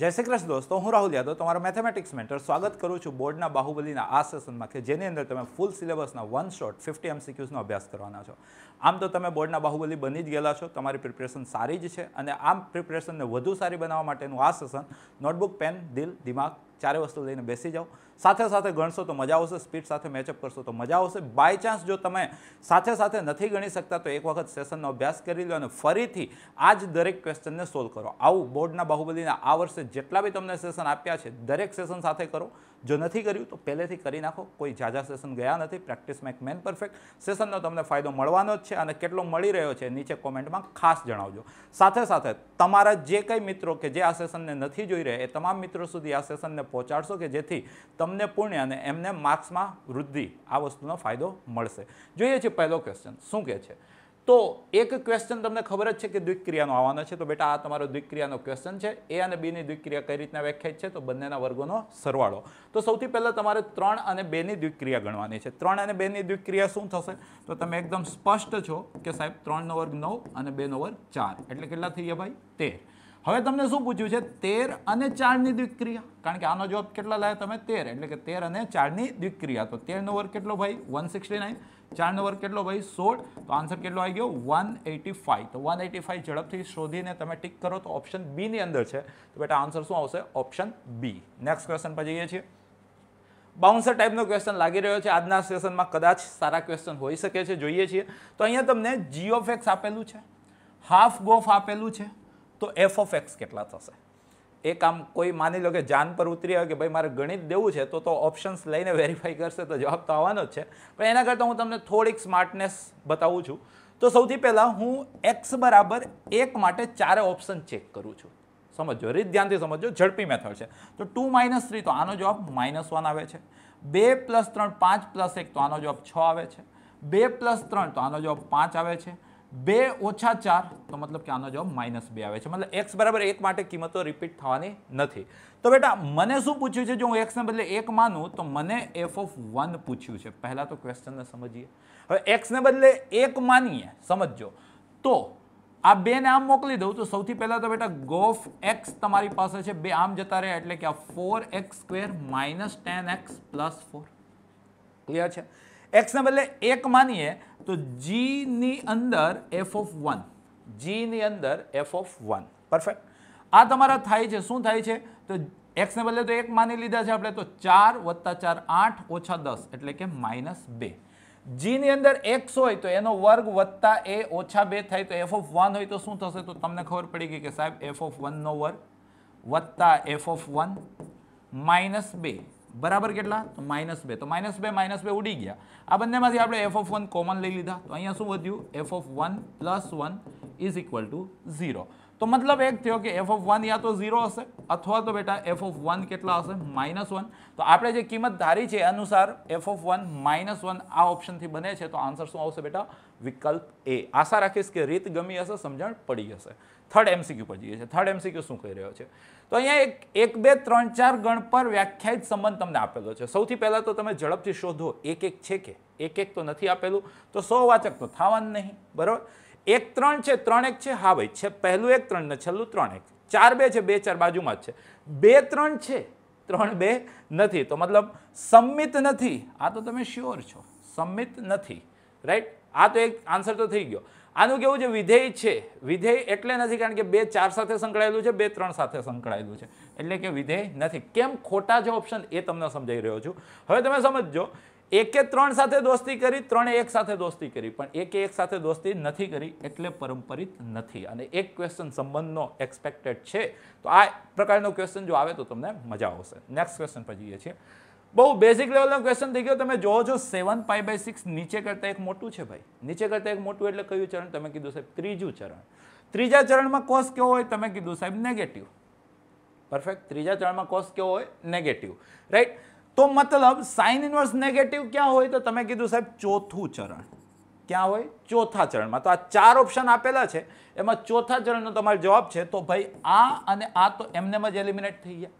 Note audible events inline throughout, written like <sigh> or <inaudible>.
જય શ્રી કૃષ્ણ દોસ્તો હું રાહુલ યાદવ તમારો મેથેમેટિક્સ મેન્ટર સ્વાગત કરું છું બોર્ડના બાહુબલીના આ સેશનમાં કે જેની અંદર તમે ફૂલ સિલેબસના વન શોટ ફિફ્ટી એમસીક્યુઝનો અભ્યાસ કરવાના છો આમ તો તમે બોર્ડના બાહુબલી બની જ ગયેલા છો તમારી પ્રિપરેશન સારી જ છે અને આમ પ્રિપેરેશનને વધુ સારી બનાવવા માટેનું આ સેશન નોટબુક પેન દિલ દિમાગ ચારે વસ્તુ લઈને બેસી જાઓ સાથે સાથે ગણશો તો મજા આવશે સ્પીડ સાથે મેચઅપ કરશો તો મજા આવશે બાય ચાન્સ જો તમે સાથે સાથે નથી ગણી શકતા તો એક વખત સેશનનો અભ્યાસ કરી લો અને ફરીથી આ જ દરેક ક્વેશ્ચનને સોલ્વ કરો આવું બોર્ડના બાહુબલીના આ વર્ષે જેટલા બી તમને સેશન આપ્યા છે દરેક સેશન સાથે કરો જો નથી કર્યું તો પહેલેથી કરી નાખો કોઈ ઝાઝા સેશન ગયા નથી પ્રેક્ટિસ મેક મેન પરફેક્ટ સેશનનો તમને ફાયદો મળવાનો જ છે અને કેટલો મળી રહ્યો છે નીચે કોમેન્ટમાં ખાસ જણાવજો સાથે સાથે તમારા જે કંઈ મિત્રો કે જે આ સેશનને નથી જોઈ રહ્યા એ તમામ મિત્રો સુધી આ સેશનને પહોંચાડશો કે જેથી તમને પુણ્ય અને એમને માર્ક્સમાં વૃદ્ધિ આ વસ્તુનો ફાયદો મળશે જોઈએ છે પહેલો ક્વેશ્ચન શું કહે છે તો એક ક્વેશ્ચન તમને ખબર જ છે કે દ્વિક્રિયાનો આવવાનો છે તો બેટા આ તમારો દ્વિક્રિયાનો ક્વેશ્ચન છે એ અને બીની દ્વિક્રિયા કઈ રીતના વ્યાખ્યાયિત છે તો બંનેના વર્ગોનો સરવાળો તો સૌથી પહેલાં તમારે ત્રણ અને બેની દ્વિક્રિયા ગણવાની છે ત્રણ અને બેની દ્વિક્રિયા શું થશે તો તમે એકદમ સ્પષ્ટ છો કે સાહેબ ત્રણનો વર્ગ નવ અને બેનો વર્ગ ચાર એટલે કેટલા થઈ ગયા ભાઈ તેર હવે તમને શું પૂછ્યું છે તેર અને ચારની દ્વિક્રિયા કારણ કે આનો જવાબ કેટલા લાયા તમે તેર એટલે કે તેર અને ચારની દ્વિક્રિયા તો તેરનો વર્ગ કેટલો ભાઈ વન સિક્સટી નાઇન ચારનો વર્ગ કેટલો ભાઈ સોળ તો આન્સર કેટલો આવી ગયો વન એટી ફાઇવ તો વન એટી ફાઇવ ઝડપથી શોધીને તમે ટીક કરો તો ઓપ્શન બીની અંદર છે તો બેટા આન્સર શું આવશે ઓપ્શન બી નેક્સ્ટ ક્વેશ્ચન પર જઈએ છીએ બાઉન્સર ટાઈપનો ક્વેશ્ચન લાગી રહ્યો છે આજના સેશનમાં કદાચ સારા ક્વેશ્ચન હોઈ શકે છે જોઈએ છીએ તો અહીંયા તમને જી ઓફ આપેલું છે હાફ ગોફ આપેલું છે તો એફ ઓફ કેટલા થશે એક આમ કોઈ માની લો કે જાન પર ઉતરી આવે કે ભાઈ મારે ગણિત દેવું છે તો તો ઓપ્શન્સ લઈને વેરીફાઈ કરશે તો જવાબ તો આવવાનો જ છે પણ એના કરતાં હું તમને થોડીક સ્માર્ટનેસ બતાવું છું તો સૌથી પહેલાં હું એક્સ બરાબર એક માટે ચારે ઓપ્શન ચેક કરું છું સમજો રીત ધ્યાનથી સમજો ઝડપી મેથડ છે તો ટુ માઇનસ થ્રી તો આનો જવાબ માઇનસ વન આવે છે બે પ્લસ ત્રણ પાંચ પ્લસ એક તો આનો જવાબ છ આવે છે બે પ્લસ ત્રણ તો આનો જવાબ પાંચ આવે છે બે ઓછા ચાર તો મતલબ કે આનો જવાબ માઇનસ બે આવે છે મતલબ એક્સ બરાબર એક માટે કિંમતો રિપીટ થવાની નથી તો બેટા મને શું પૂછ્યું છે જો હું એક્સને બદલે એક માનું તો મને એફ ઓફ વન પૂછ્યું છે પહેલાં તો ક્વેશ્ચનને સમજીએ હવે એક્સને બદલે એક માનીએ સમજો તો આ બેને આમ મોકલી દઉં તો સૌથી પહેલાં તો બેટા ગોફ એક્સ તમારી પાસે છે બે આમ જતા રહ્યા એટલે કે આ four x square minus ten x plus four clear છે એક્સને બદલે એક માનીએ તો જીની અંદર એફ ઓફ વન જીની અંદર એફ ઓફ વન પરફેક્ટ આ તમારા થાય છે શું થાય છે તો એક્સને બદલે તો એક માની લીધા છે આપણે તો ચાર વત્તા ચાર આઠ ઓછા દસ એટલે કે માઇનસ બે જીની અંદર એક્સ હોય તો એનો વર્ગ વત્તા એ ઓછા બે થાય તો એફ ઓફ વન હોય તો શું થશે તો તમને ખબર પડી ગઈ કે સાહેબ એફ ઓફ વનનો વર્ગ વત્તા એફ ઓફ વન માઇનસ બે બરાબર કેટલા તો માઇનસ બે તો માઇનસ બે માઇનસ બે ઉડી ગયા આ બંનેમાંથી આપણે એફ ઓફ વન કોમન લઈ લીધા તો અહીંયા શું વધ્યું f of one plus one is equal to zero તો મતલબ એક થયો કે એફ ઓફ વન યા તો ઝીરો હશે અથવા તો બેટા એફ ઓફ વન કેટલા હશે માઇનસ વન તો આપણે જે કિંમત ધારી છે અનુસાર f of one minus one આ ઓપ્શનથી બને છે તો આન્સર શું આવશે બેટા વિકલ્પ એ આશા રાખીશ કે રીત ગમી હશે સમજણ પડી જશે થર્ડ એમસીક્યુ પર જઈએ છીએ થર્ડ એમસીક્યુ શું કહી રહ્યો છે તો અહીંયા એક એક બે ત્રણ ચાર ગણ પર વ્યાખ્યાયિત સંબંધ તમને આપેલો છે સૌથી પહેલાં તો તમે ઝડપથી શોધો એક એક છે કે એક એક તો નથી આપેલું તો સો વાચક તો થવાનું નહીં બરાબર એક ત્રણ છે ત્રણ એક છે હા ભાઈ છે પહેલું એક ત્રણ ને છેલ્લું ત્રણ એક ચાર બે છે બે ચાર બાજુમાં જ છે બે ત્રણ છે ત્રણ બે નથી તો મતલબ સંમિત નથી આ તો તમે શ્યોર છો સંમિત નથી રાઈટ આ તો એક આન્સર તો થઈ ગયો આનું કેવું છે વિધેય છે વિધેય એટલે નથી કારણ કે બે ચાર સાથે સંકળાયેલું છે બે ત્રણ સાથે સંકળાયેલું છે એટલે કે વિધેય નથી કેમ ખોટા જે ઓપ્શન એ તમને સમજાઈ રહ્યો છું હવે તમે સમજો એકે ત્રણ સાથે દોસ્તી કરી ત્રણે એક સાથે દોસ્તી કરી પણ એકે એક સાથે દોસ્તી નથી કરી એટલે પરંપરિત નથી અને એક ક્વેશ્ચન સંબંધનો એક્સપેક્ટેડ છે તો આ પ્રકારનો ક્વેશ્ચન જો આવે તો તમને મજા આવશે નેક્સ્ટ ક્વેશ્ચન પર જઈએ છીએ બહુ બેઝિક લેવલનો ક્વેશ્ચન થઈ ગયો તમે જોવો છો સેવન પાઈ બાય સિક્સ નીચે કરતાં એક મોટું છે ભાઈ નીચે કરતાં એક મોટું એટલે કયું ચરણ તમે કીધું સાહેબ ત્રીજું ચરણ ત્રીજા ચરણમાં કોસ કેવો હોય તમે કીધું સાહેબ નેગેટિવ પરફેક્ટ ત્રીજા ચરણમાં કોસ કેવો હોય નેગેટિવ રાઈટ તો મતલબ સાઇન ઇન્વર્સ નેગેટિવ ક્યાં હોય તો તમે કીધું સાહેબ ચોથું ચરણ ક્યાં હોય ચોથા ચરણમાં તો આ ચાર ઓપ્શન આપેલા છે એમાં ચોથા ચરણનો તમારો જવાબ છે તો ભાઈ આ અને આ તો એમને જ એલિમિનેટ થઈ ગયા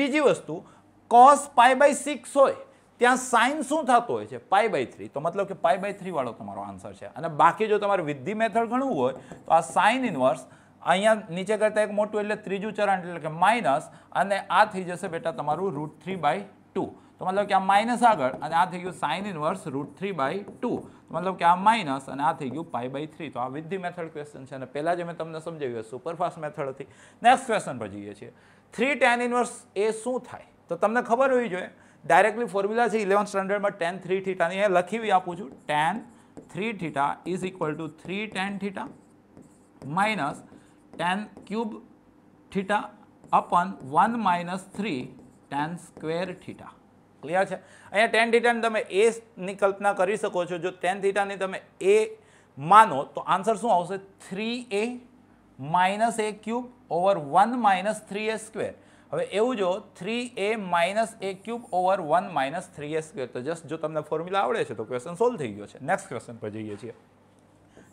બીજી વસ્તુ કોસ પાય બાય સિક્સ હોય ત્યાં સાઇન શું થતો હોય છે પાય બાય થ્રી તો મતલબ કે પાય બાય થ્રીવાળો તમારો આન્સર છે અને બાકી જો તમારે વિધિ મેથડ ગણવું હોય તો આ સાઇન ઇન્વર્સ અહીંયા નીચે કરતાં એક મોટું એટલે ત્રીજું ચરણ એટલે કે માઇનસ અને આ થઈ જશે બેટા તમારું રૂટ થ્રી બાય ટુ તો મતલબ કે આ માઇનસ આગળ અને આ થઈ ગયું sine inverse root three by two મતલબ કે આ માઇનસ અને આ થઈ ગયું પાઈ બાય થ્રી તો આ વિધિ મેથડ ક્વેશ્ચન છે અને પહેલાં જે મેં તમને સમજાવ્યું સુપરફાસ્ટ મેથડથી હતી નેક્સ્ટ ક્વેશ્ચન પર જઈએ છીએ થ્રી ટેન ઇનવર્સ એ શું થાય તો તમને ખબર હોવી જોઈએ ડાયરેક્ટલી ફોર્મ્યુલા છે ઇલેવન સ્ટાન્ડર્ડમાં ટેન થ્રી થીટાની અહીંયા લખી આપું છું tan three theta is equal to three tan theta minus tan cube theta upon one minus three tan square theta clear છે અહીંયા ટેન થીટાની તમે એની કલ્પના કરી શકો છો જો ટેન થીટાની તમે એ માનો તો આન્સર શું આવશે three a minus a cube over one minus three a square હવે એવું જો three a minus a cube over one minus three a square તો જસ્ટ જો તમને ફોર્મ્યુલા આવડે છે તો ક્વેશ્ચન સોલ્વ થઈ ગયો છે નેક્સ્ટ ક્વેશ્ચન પર જઈએ છીએ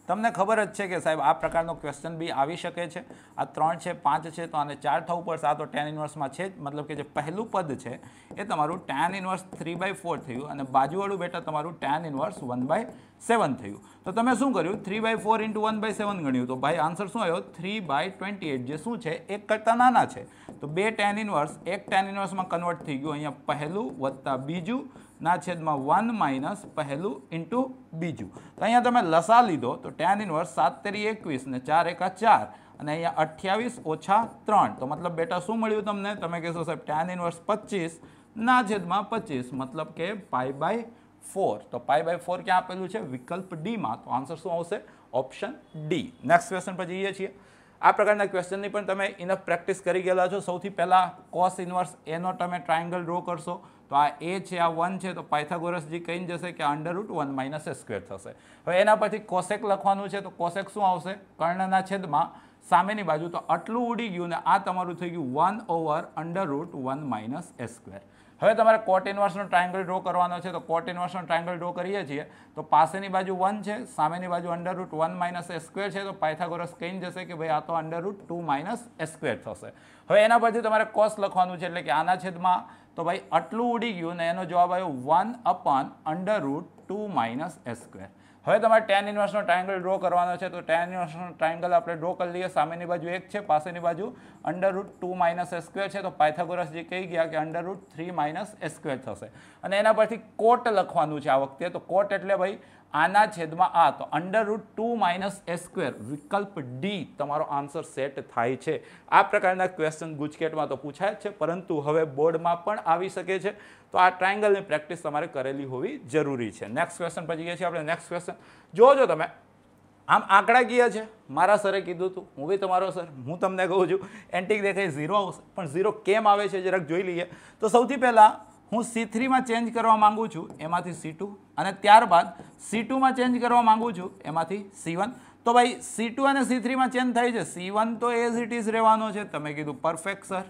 તમને ખબર જ છે કે સાહેબ આ પ્રકારનો ક્વેશ્ચન બી આવી શકે છે આ ત્રણ છે પાંચ છે તો આને ચાર થવું પડશે આ તો ટેન ઇન્વર્સમાં છે મતલબ કે જે પહેલું પદ છે એ તમારું tan inverse three by four થયું અને બાજુવાળું બેટા તમારું tan inverse one by seven થયું તો તમે શું કર્યું three by four into one by seven ગણ્યું તો ભાઈ આન્સર શું આવ્યો થ્રી બાય ટ્વેન્ટી એટ જે શું છે એક કરતાં નાના છે તો બે ટેન ઇન્વર્સ એક ટેન ઇન્વર્સમાં કન્વર્ટ થઈ ગયું અહીંયા પહેલું વત્તા બીજું ના છેદમાં વન માઇનસ પહેલું ઇન્ટુ બીજું તો અહીંયા તમે લસા લીધો તો ટેન ઇન્વર્સ સાત તેરી એકવીસ ને ચાર એકા ચાર અને અહીંયા અઠ્યાવીસ ઓછા ત્રણ તો મતલબ બેટા શું મળ્યું તમને તમે કહેશો સાહેબ ટેન ઇન્વર્સ પચીસ ના છેદમાં પચીસ મતલબ કે પાઈ બાય ફોર તો પાઈ બાય ફોર ક્યાં આપેલું છે વિકલ્પ ડીમાં તો આન્સર શું આવશે ઓપ્શન ડી નેક્સ્ટ ક્વેશ્ચન પર જઈએ છીએ આ પ્રકારના ક્વેશ્ચનની પણ તમે ઇનફ પ્રેક્ટિસ કરી ગયેલા છો સૌથી પહેલાં કોસ ઇન્વર્સ એનો તમે ટ્રાયંગલ ડ્રો કરશો તો આ એ છે આ વન છે તો પાયથાગોરસજી કહીને જશે કે under root one minus a square થશે હવે એના પછી કોશેક લખવાનું છે તો કોશેક શું આવશે કર્ણના છેદમાં સામેની બાજુ તો આટલું ઉડી ગયું ને આ તમારું થઈ ગયું one over under root one minus a square હવે તમારે કોટ ઇન્વર્સનો ટ્રાયંગલ ડ્રો કરવાનો છે તો કોટ ઇન્વર્સનો ટ્રાયંગલ ડ્રો કરીએ છીએ તો પાસેની બાજુ વન છે સામેની બાજુ under root one minus a square છે તો પાયથાગોરસ કહીને જશે કે ભાઈ આ તો under root two minus a square થશે હવે એના પરથી તમારે કોસ લખવાનું છે એટલે કે આના છેદમાં તો ભાઈ આટલું ઉડી ગયું ને એનો જવાબ આવ્યો one upon under root two minus a square હવે તમારે ટેન ઇન્વર્સનો ટ્રાયંગલ ડ્રો કરવાનો છે તો ટેન ઇન્વર્સનો ટ્રાયંગલ આપણે ડ્રો કરી લઈએ સામેની બાજુ એક છે પાસેની બાજુ under root two minus a square છે તો પાયથાગોરસ જે કહી ગયા કે under root three minus a square થશે અને એના પરથી કોટ લખવાનું છે આ વખતે તો કોટ એટલે ભાઈ આના છેદમાં આ તો under root two minus a square વિકલ્પ ડી તમારો આન્સર સેટ થાય છે આ પ્રકારના ક્વેશ્ચન ગુજકેટમાં તો પૂછાય છે પરંતુ હવે બોર્ડમાં પણ આવી શકે છે તો આ ટ્રાયંગલની પ્રેક્ટિસ તમારે કરેલી હોવી જરૂરી છે નેક્સ્ટ ક્વેશ્ચન પછી ગયા છીએ આપણે નેક્સ્ટ ક્વેશ્ચન જોજો તમે આમ આંકડાકીય છે મારા સરે કીધું હતું હું બી તમારો સર હું તમને કહું છું એન્ટિક દેખાય ઝીરો આવશે પણ ઝીરો કેમ આવે છે જરાક જોઈ લઈએ તો સૌથી પહેલાં હું સી થ્રીમાં ચેન્જ કરવા માગું છું એમાંથી સી ટુ અને ત્યારબાદ સી ટુમાં ચેન્જ કરવા માગું છું એમાંથી સી વન તો ભાઈ સી ટુ અને સી થ્રીમાં ચેન્જ થાય છે સી વન તો એઝ ઇટ ઇઝ રહેવાનો છે તમે કીધું પરફેક્ટ સર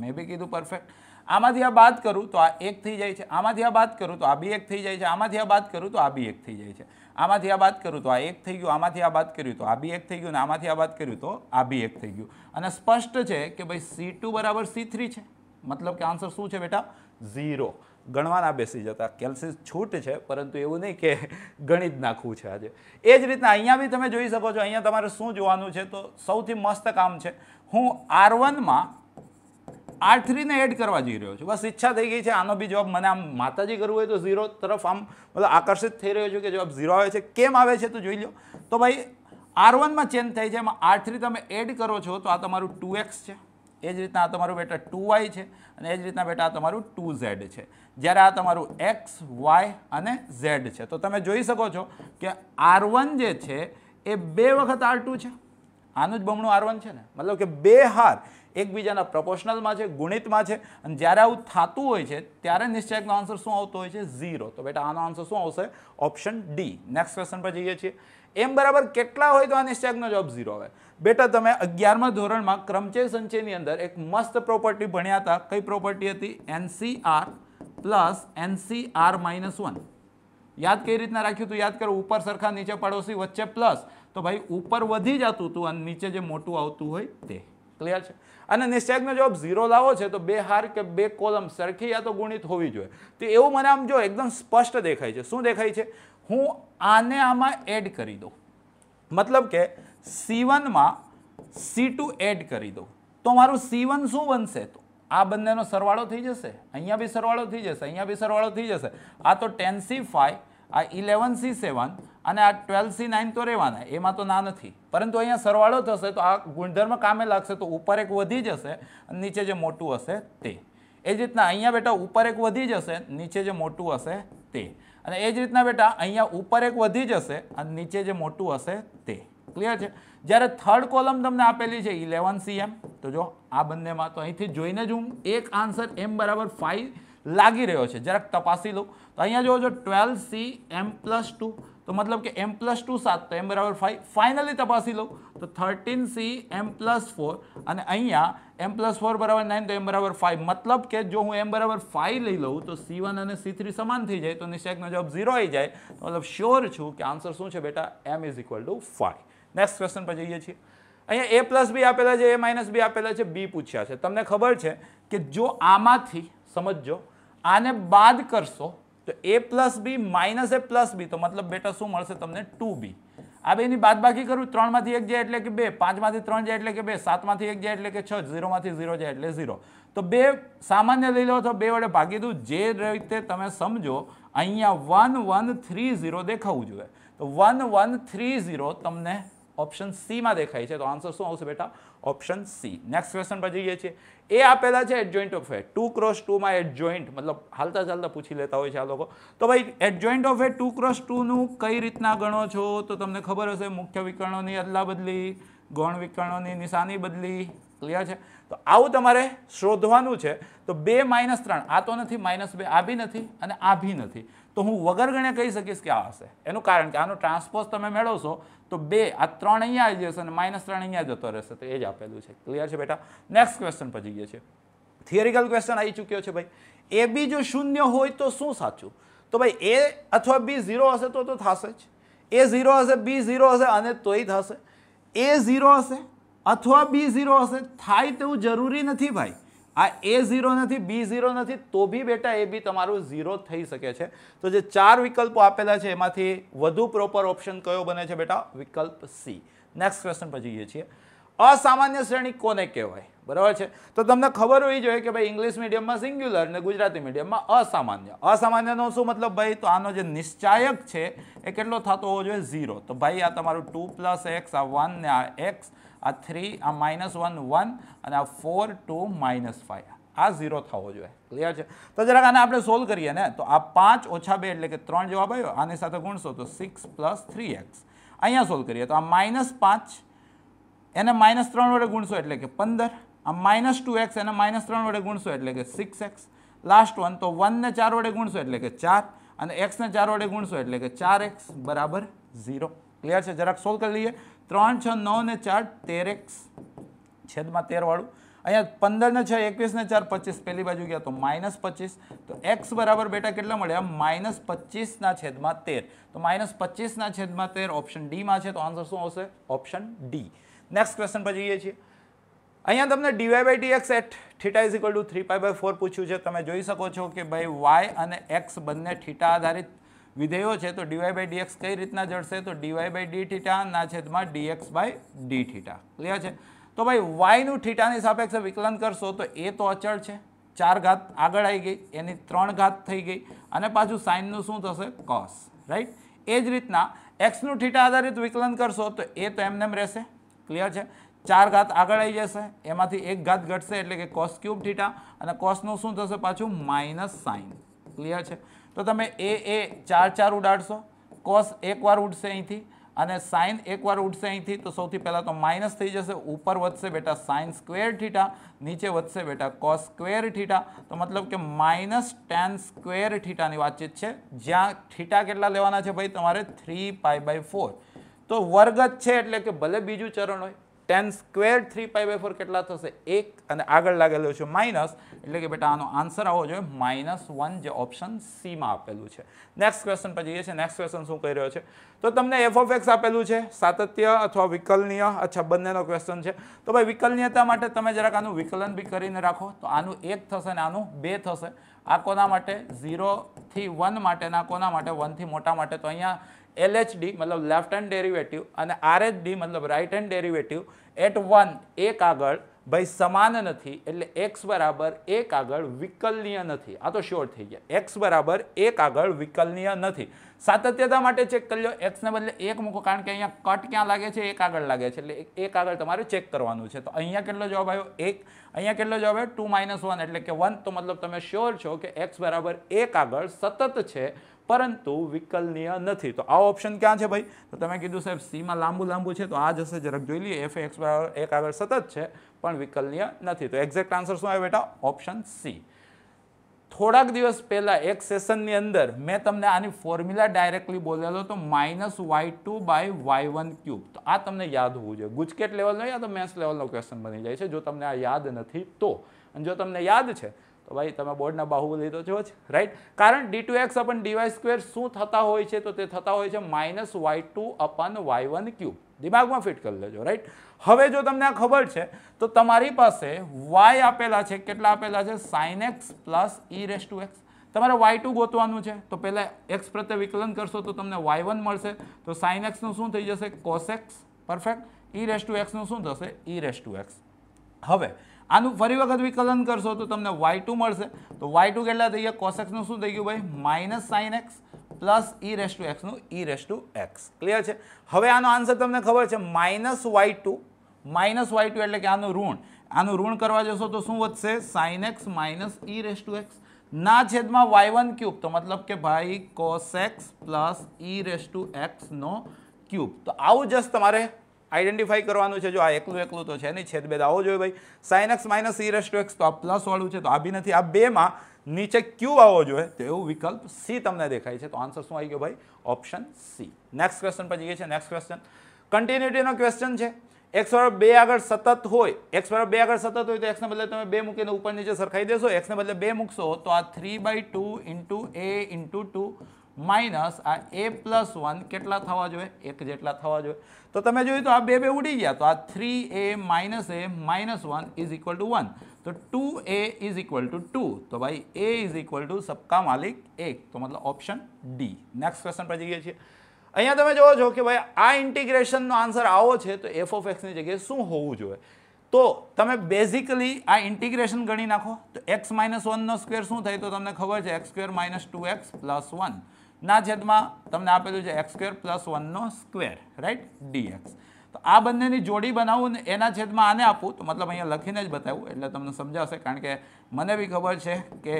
મેં બી કીધું પરફેક્ટ આમાંથી આ બાદ કરું તો આ એક થઈ જાય છે આમાંથી આ બાદ કરું તો આ બી એક થઈ જાય છે આમાંથી આ બાદ કરું તો આ બી એક થઈ જાય છે આમાંથી આ બાદ કરું તો આ એક થઈ ગયું આમાંથી આ બાદ કર્યું તો આ બી એક થઈ ગયું અને આમાંથી આ બાદ કર્યું તો આ બી એક થઈ ગયું અને સ્પષ્ટ છે કે ભાઈ સી બરાબર સી થ્રી છે મતલબ કે આન્સર શું છે બેટા ઝીરો ગણવાના બેસી જતા કેલ્સિસ છૂટ છે પરંતુ એવું નહીં કે ગણિત જ નાખવું છે આજે એ જ રીતના અહીંયા બી તમે જોઈ શકો છો અહીંયા તમારે શું જોવાનું છે તો સૌથી મસ્ત કામ છે હું આર વનમાં આર થ્રીને એડ કરવા જઈ રહ્યો છું બસ ઈચ્છા થઈ ગઈ છે આનો બી જોબ મને આમ માતાજી કરવું હોય તો ઝીરો તરફ આમ મતલબ આકર્ષિત થઈ રહ્યો છું કે જોબ ઝીરો આવે છે કેમ આવે છે તો જોઈ લો તો ભાઈ આર વનમાં ચેન્જ થાય છે એમાં આર થ્રી તમે એડ કરો છો તો આ તમારું ટુ એક્સ છે એ જ રીતના આ તમારું બેટા ટુ વાય છે અને એ જ રીતના બેટા આ તમારું ટુ ઝેડ છે જ્યારે આ તમારું એક્સ વાય અને ઝેડ છે તો તમે જોઈ શકો છો કે આર વન જે છે એ બે વખત આર ટુ છે આનું જ બમણું આર વન છે ને મતલબ કે બે હાર એકબીજાના પ્રપોર્શનલમાં છે ગુણિતમાં છે અને જ્યારે આવું થતું હોય છે ત્યારે નિશ્ચયકનો આન્સર શું આવતો હોય છે ઝીરો તો બેટા આનો આન્સર શું આવશે ઓપ્શન ડી નેક્સ્ટ ક્વેશ્ચન પર જઈએ છીએ એમ બરાબર કેટલા હોય તો આ નિશ્ચયકનો જવાબ ઝીરો આવે બેટા તમે અગિયારમા ધોરણમાં ક્રમચય સંચયની અંદર એક મસ્ત પ્રોપર્ટી ભણ્યા હતા કઈ પ્રોપર્ટી હતી nCr plus nCr minus one યાદ કઈ રીતના રાખ્યું તું યાદ કરો ઉપર સરખા નીચે પડોશી વચ્ચે પ્લસ તો ભાઈ ઉપર વધી જતું હતું અને નીચે જે મોટું આવતું હોય તે ક્લિયર છે અને નિશ્ચયકનો જવાબ ઝીરો લાવો છે તો બે હાર કે બે કોલમ સરખી યા તો ગુણિત હોવી જોઈએ તો એવું મને આમ જો એકદમ સ્પષ્ટ દેખાય છે શું દેખાય છે હું આને આમાં એડ કરી દઉં મતલબ કે સીવનમાં સી ટુ એડ કરી દઉં તો મારું સીવન શું બનશે તો આ બંનેનો સરવાળો થઈ જશે અહીંયા બી સરવાળો થઈ જશે અહીંયા બી સરવાળો થઈ જશે આ તો ટેન સી ફાઈવ આ ઇલેવન સી સેવન અને આ ટ્વેલ્વ સી નાઇન તો રહેવાના એમાં તો ના નથી પરંતુ અહીંયા સરવાળો થશે તો આ ગુણધર્મ કામે લાગશે તો ઉપર એક વધી જશે અને નીચે જે મોટું હશે તે એ જ રીતના અહીંયા બેટા ઉપર એક વધી જશે નીચે જે મોટું હશે તે અને એ જ રીતના બેટા અહીંયા ઉપર એક વધી જશે અને નીચે જે મોટું હશે તે ક્લિયર છે જ્યારે થર્ડ કોલમ તમને આપેલી છે ઇલેવન સીએમ તો જો આ બંનેમાં તો અહીંથી જોઈને જ હું એક આન્સર એમ બરાબર ફાઇવ લાગી રહ્યો છે જરાક તપાસી લઉં તો અહીંયા જોવો જો twelve C m plus two તો મતલબ કે એમ પ્લસ ટુ સાત તો એમ બરાબર ફાઈવ ફાઇનલી તપાસી લો તો thirteen C m plus four અને અહીંયા એમ પ્લસ ફોર બરાબર નાઇન તો એમ બરાબર ફાઈવ મતલબ કે જો હું એમ બરાબર ફાઈવ લઈ લઉં તો સી વન અને સી થ્રી સમાન થઈ જાય તો નિશેકનો જવાબ ઝીરો આવી જાય તો મતલબ શ્યોર છું કે આન્સર શું છે બેટા m is equal to five next question પર જઈએ છીએ અહીંયા એ પ્લસ બી આપેલા છે એ માઇનસ બી આપેલા છે બી પૂછ્યા છે તમને ખબર છે કે જો આમાંથી સમજો આને બાદ કરશો તો a plus b minus a plus b તો મતલબ બેટા શું મળશે તમને ટુ બી આ બેની બાદબાકી કરું ત્રણમાંથી એક જાય એટલે કે બે પાંચમાંથી ત્રણ જાય એટલે કે બે સાતમાંથી એક જાય એટલે કે છ ઝીરોમાંથી ઝીરો જાય એટલે ઝીરો તો બે સામાન્ય લઈ લો તો બે વડે ભાગી દઉં જે રીતે તમે સમજો અહીંયા વન વન થ્રી ઝીરો દેખાવું જોઈએ તો વન વન થ્રી ઝીરો તમને ઓપ્શન સીમાં દેખાય છે તો આન્સર શું આવશે બેટા ઓપ્શન સી નેક્સ્ટ ક્વેશ્ચન પર જઈએ છીએ એ આપેલા છે adjoint of A two cross ટુમાં એડજોઇન્ટ મતલબ હાલતા ચાલતા પૂછી લેતા હોય છે આ લોકો તો ભાઈ adjoint of A two cross ટુનું કઈ રીતના ગણો છો તો તમને ખબર હશે મુખ્ય વિકર્ણોની અદલા બદલી ગૌણ વિકર્ણોની નિશાની બદલી ક્લિયર છે તો આવું તમારે શોધવાનું છે તો બે માઇનસ ત્રણ આ તો નથી માઇનસ બે આ બી નથી અને આ બી નથી તો હું વગર ગણે કહી શકીશ કે આ હશે એનું કારણ કે આનો ટ્રાન્સપોઝ તમે મેળવશો તો બે આ ત્રણ અહીંયા આવી જશે અને માઇનસ ત્રણ અહીંયા જતો રહેશે તો એ જ આપેલું છે ક્લિયર છે બેટા નેક્સ્ટ ક્વેશ્ચન પહોંચી ગયા છે થિયરિકલ ક્વેશ્ચન આવી ચૂક્યો છે ભાઈ એ બી જો શૂન્ય હોય તો શું સાચું તો ભાઈ એ અથવા બી ઝીરો હશે તો તો થશે જ એ ઝીરો હશે બી ઝીરો હશે અને તોય થશે એ ઝીરો હશે અથવા બી ઝીરો હશે થાય તેવું જરૂરી નથી ભાઈ આ એ ઝીરો નથી બી ઝીરો નથી તો બી બેટા એ બી તમારું ઝીરો થઈ શકે છે તો જે ચાર વિકલ્પો આપેલા છે એમાંથી વધુ પ્રોપર ઓપ્શન કયો બને છે બેટા વિકલ્પ સી નેક્સ્ટ ક્વેશ્ચન પર જઈએ છીએ અસામાન્ય શ્રેણી કોને કહેવાય બરાબર છે તો તમને ખબર હોવી જોઈએ કે ભાઈ ઇંગ્લિશ મીડિયમમાં સિંગ્યુલર અને ગુજરાતી મીડિયમમાં અસામાન્ય અસામાન્યનો શું મતલબ ભાઈ તો આનો જે નિશ્ચાયક છે એ કેટલો થતો હોવો જોઈએ ઝીરો તો ભાઈ આ તમારું ટુ પ્લસ એક્સ આ વન ને આ એક્સ આ થ્રી આ માઇનસ વન વન અને આ ફોર ટુ માઇનસ ફાઈવ આ ઝીરો થવો જોઈએ ક્લિયર છે તો જરાક આને આપણે સોલ્વ કરીએ ને તો આ પાંચ ઓછા બે એટલે કે ત્રણ જવાબ આવ્યો આની સાથે ગુણશો તો સિક્સ પ્લસ થ્રી એક્સ અહીંયા સોલ્વ કરીએ તો આ માઇનસ પાંચ એને માઇનસ ત્રણ વડે ગુણશો એટલે કે પંદર આ માઇનસ ટુ એક્સ એને માઇનસ ત્રણ વડે ગુણશો એટલે કે સિક્સ એક્સ લાસ્ટ વન તો વનને ચાર વડે ગુણશો એટલે કે ચાર અને એક્સને ચાર વડે ગુણશો એટલે કે ચાર એક્સ બરાબર ઝીરો ક્લિયર છે જરાક સોલ્વ કરી લઈએ ત્રણ છ નવ ને ચાર તેર તેરેક્સ છેદમાં તેરવાળું અહીંયા પંદર ને છ એકવીસ ને ચાર પચીસ પહેલી બાજુ ગયા તો માઇનસ પચીસ તો એક્સ બરાબર બેટા કેટલા મળ્યા માઇનસ પચીસના છેદમાં તેર તો માઇનસ પચીસના છેદમાં તેર ઓપ્શન ડીમાં છે તો આન્સર શું આવશે ઓપ્શન ડી નેક્સ્ટ ક્વેશ્ચન પર જઈએ છીએ અહીંયા તમને dy by D x at theta is equal to three pi by four પૂછ્યું છે તમે જોઈ શકો છો કે ભાઈ વાય અને એક્સ બંને થીટા આધારિત વિધેયો છે તો ડીવાય બાય ડીએક્સ કઈ રીતના જડશે તો ડીવાય બાય ડી થીટાના છેદમાં dx by d theta clear છે તો ભાઈ વાયનું થીટાની સાપેક્ષે વિકલન કરશો તો એ તો અચળ છે ચાર ઘાત આગળ આવી ગઈ એની ત્રણ ઘાત થઈ ગઈ અને પાછું સાઇનનું શું થશે કોસ રાઈટ એ જ રીતના એક્સનું થીટા આધારિત વિકલન કરશો તો એ તો એમને એમ રહેશે ક્લિયર છે ચાર ઘાત આગળ આવી જશે એમાંથી એક ઘાત ઘટશે એટલે કે કોસ ક્યુબ થીટા અને કોસનું શું થશે પાછું માઇનસ સાઇન ક્લિયર છે તો તમે એ એ ચાર ચાર ઉડાડશો કોસ એકવાર ઉડશે અહીંથી અને સાઇન એકવાર ઉડશે અહીંથી તો સૌથી પહેલાં તો માઇનસ થઈ જશે ઉપર વધશે બેટા સાઇન સ્ક્વેર થીટા નીચે વધશે બેટા કોસ સ્ક્વેર થીટા તો મતલબ કે માઇનસ ટેન સ્ક્વેર થીટાની વાતચીત છે જ્યાં થીટા કેટલા લેવાના છે ભાઈ તમારે થ્રી પાઈ બાય ફોર તો વર્ગ જ છે એટલે કે ભલે બીજું ચરણ હોય tan square three pi by four કેટલા થશે એક અને આગળ લાગેલું છે માઇનસ એટલે કે બેટા આનો આન્સર આવવો જોઈએ માઇનસ વન જે ઓપ્શન સીમાં આપેલું છે નેક્સ્ટ ક્વેશ્ચન પર જઈએ છીએ નેક્સ્ટ ક્વેશ્ચન શું કહી રહ્યો છે તો તમને એફ ઓફ એક્સ આપેલું છે સાતત્ય અથવા વિકલનીય અચ્છા બંનેનો ક્વેશ્ચન છે તો ભાઈ વિકલનીયતા માટે તમે જરાક આનું વિકલન બી કરીને રાખો તો આનું એક થશે ને આનું બે થશે આ કોના માટે ઝીરોથી વન માટેના કોના માટે વનથી મોટા માટે તો અહીંયા એલએચડી મતલબ લેફ્ટ હેન્ડ ડેરિવેટિવ અને આરએચડી મતલબ right hand derivative at one એક આગળ ભાઈ સમાન નથી એટલે એક્સ બરાબર એક આગળ વિકલનીય નથી આ તો શ્યોર થઈ ગયા એક્સ બરાબર એક આગળ વિકલનીય નથી સાતત્યતા માટે ચેક કરી લો એક્સને બદલે એક મૂકો કારણ કે અહીંયા કટ ક્યાં લાગે છે એક આગળ લાગે છે એટલે એક આગળ તમારે ચેક કરવાનું છે તો અહીંયા કેટલો જવાબ આવ્યો એક અહીંયા કેટલો જવાબ આવ્યો ટુ માઇનસ વન એટલે કે વન તો મતલબ તમે શ્યોર છો કે એક્સ બરાબર એક આગળ સતત છે પરંતુ વિકલનીય નથી તો આ ઓપ્શન ક્યાં છે ભાઈ તો તમે કીધું સાહેબ સીમાં લાંબુ લાંબુ છે તો આ જશે જરાક જોઈ લઈએ એફ એક્સ બરાબર એક આગળ સતત છે પણ વિકલનીય નથી તો એક્ઝેક્ટ આન્સર શું આવે બેટા ઓપ્શન સી થોડાક દિવસ પહેલાં એક સેશનની અંદર મેં તમને આની ફોર્મ્યુલા ડાયરેક્ટલી બોલેલો તો minus y two by y one cube તો આ તમને યાદ હોવું જોઈએ ગુજકેટ લેવલનો યા તો મેથ્સ લેવલનો ક્વેશ્ચન બની જાય છે જો તમને આ યાદ નથી તો અને જો તમને યાદ છે તો ભાઈ તમે બોર્ડના બાહુબલી તો છો જ રાઈટ કારણ d two x upon dy square શું થતા હોય છે તો તે થતા હોય છે minus y two upon y one cube દિમાગમાં ફિટ કરી લેજો રાઈટ હવે જો તમને આ ખબર છે તો તમારી પાસે વાય આપેલા છે કેટલા આપેલા છે sine x plus e raise to x તમારે વાય ટુ ગોતવાનું છે તો પહેલાં એક્સ પ્રત્યે વિકલન કરશો તો તમને વાય વન મળશે તો સાઇન એક્સનું શું થઈ જશે cos x perfect e raise to એક્સનું શું થશે ઈ રેસ ટુ એક્સ હવે આનું ફરી વખત વિકલન કરશો તો તમને વાય ટુ મળશે તો વાય ટુ કેટલા થઈ ગયા કોસેક્સનું શું થઈ ગયું ભાઈ minus sine x plus e raise to એક્સનું e raise to x clear છે હવે આનો આન્સર તમને ખબર છે minus y two minus y two એટલે કે આનું ઋણ આનું ઋણ કરવા જશો તો શું વધશે sine x minus e raise to x ના છેદમાં વાય વન ક્યુબ તો મતલબ કે ભાઈ cos x plus e raise to એક્સનો ક્યુબ તો આવું જસ્ટ તમારે આઈડેન્ટિફાઈ કરવાનું છે જો આ એકલું એકલું તો છે નહીં છેદબેદ આવો જોઈએ ભાઈ sine x minus e raise to x તો આ પ્લસવાળું છે તો આ બી નથી આ બેમાં નીચે ક્યુ આવવો જોઈએ તો એવું વિકલ્પ સી તમને દેખાય છે તો આન્સર શું આવી ગયો ભાઈ ઓપ્શન સી નેક્સ્ટ ક્વેશ્ચન પછી જઈએ છે નેક્સ્ટ ક્વેશ્ચન કન્ટિન્યુટીનો ક્વેશ્ચન છે એક્સ બરાબર બે આગળ સતત હોય એક્સ બરાબર બે આગળ સતત હોય તો એક્સને બદલે તમે બે મૂકીને ઉપર નીચે સરખાઈ દેશો એક્સને બદલે બે મૂકશો તો આ three by two into a into two minus આ એ પ્લસ વન કેટલા થવા જોઈએ એક જેટલા થવા જોઈએ તો તમે જોયું તો આ બે બે ઉડી ગયા તો આ three a minus a minus one is equal to one तो two a is equal to two तो भाई ए इज ઇક્વલ ટુ સબકા માલિક એક તો મતલબ ઓપ્શન ડી નેક્સ્ટ ક્વેશ્ચન પર જઈએ છીએ અહીંયા તમે જુઓ છો કે ભાઈ આ ઇન્ટિગ્રેશનનો આન્સર આવો છે તો એફ ઓફ એક્સની જગ્યાએ શું હોવું જોઈએ તો તમે બેઝિકલી આ ઇન્ટિગ્રેશન ગણી નાખો તો એક્સ માઇનસ વનનો સ્ક્વેર શું થાય તો તમને ખબર છે x square minus two x plus one ના છેદમાં તમને આપેલું છે એક્સ સ્ક્વેર પ્લસ વનનો સ્ક્વેર રાઈટ ડીએક્સ તો આ બંનેની જોડી બનાવું ને એના છેદમાં આને આપું તો મતલબ અહીંયા લખીને જ બતાવું એટલે તમને સમજાવશે કારણ કે મને બી ખબર છે કે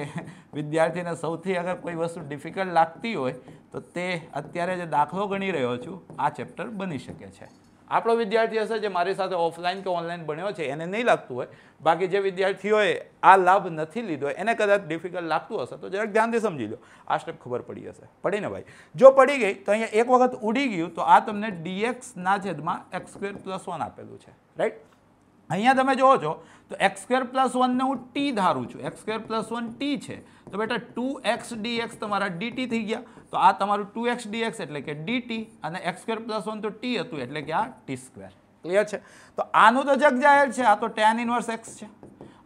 વિદ્યાર્થીને સૌથી અગર કોઈ વસ્તુ ડિફિકલ્ટ લાગતી હોય તો તે અત્યારે જે દાખલો ગણી રહ્યો છું આ ચેપ્ટર બની શકે છે આપણો વિદ્યાર્થી હશે જે મારી સાથે ઓફલાઈન કે ઓનલાઈન ભણ્યો છે એને નહીં લાગતું હોય બાકી જે વિદ્યાર્થીઓએ આ લાભ નથી લીધો એને કદાચ ડિફિકલ્ટ લાગતું હશે તો જરાક ધ્યાનથી સમજી લો આ સ્ટેપ ખબર પડી હશે પડીને ભાઈ જો પડી ગઈ તો અહીંયા એક વખત ઉડી ગયું તો આ તમને ડીએક્સના છેદમાં એક્સ સ્ક્વેર પ્લસ વન આપેલું છે રાઈટ અહીંયા તમે જોવો છો તો એક્સ સ્ક્વેર પ્લસ વનને હું ટી ધારું છું x square plus one t છે તો બેટા ટુ એક્સ ડી એક્સ તમારા ડીટી થઈ ગયા તો આ તમારું ટુ એક્સ ડી એક્સ એટલે કે ડીટી અને એક્સ સ્ક્વેર પ્લસ વન તો ટી હતું એટલે કે આ ટી સ્ક્વેર ક્લિયર છે તો આનું તો જગ જાહેર છે આ તો ટેન ઇન્વર્સ એક્સ છે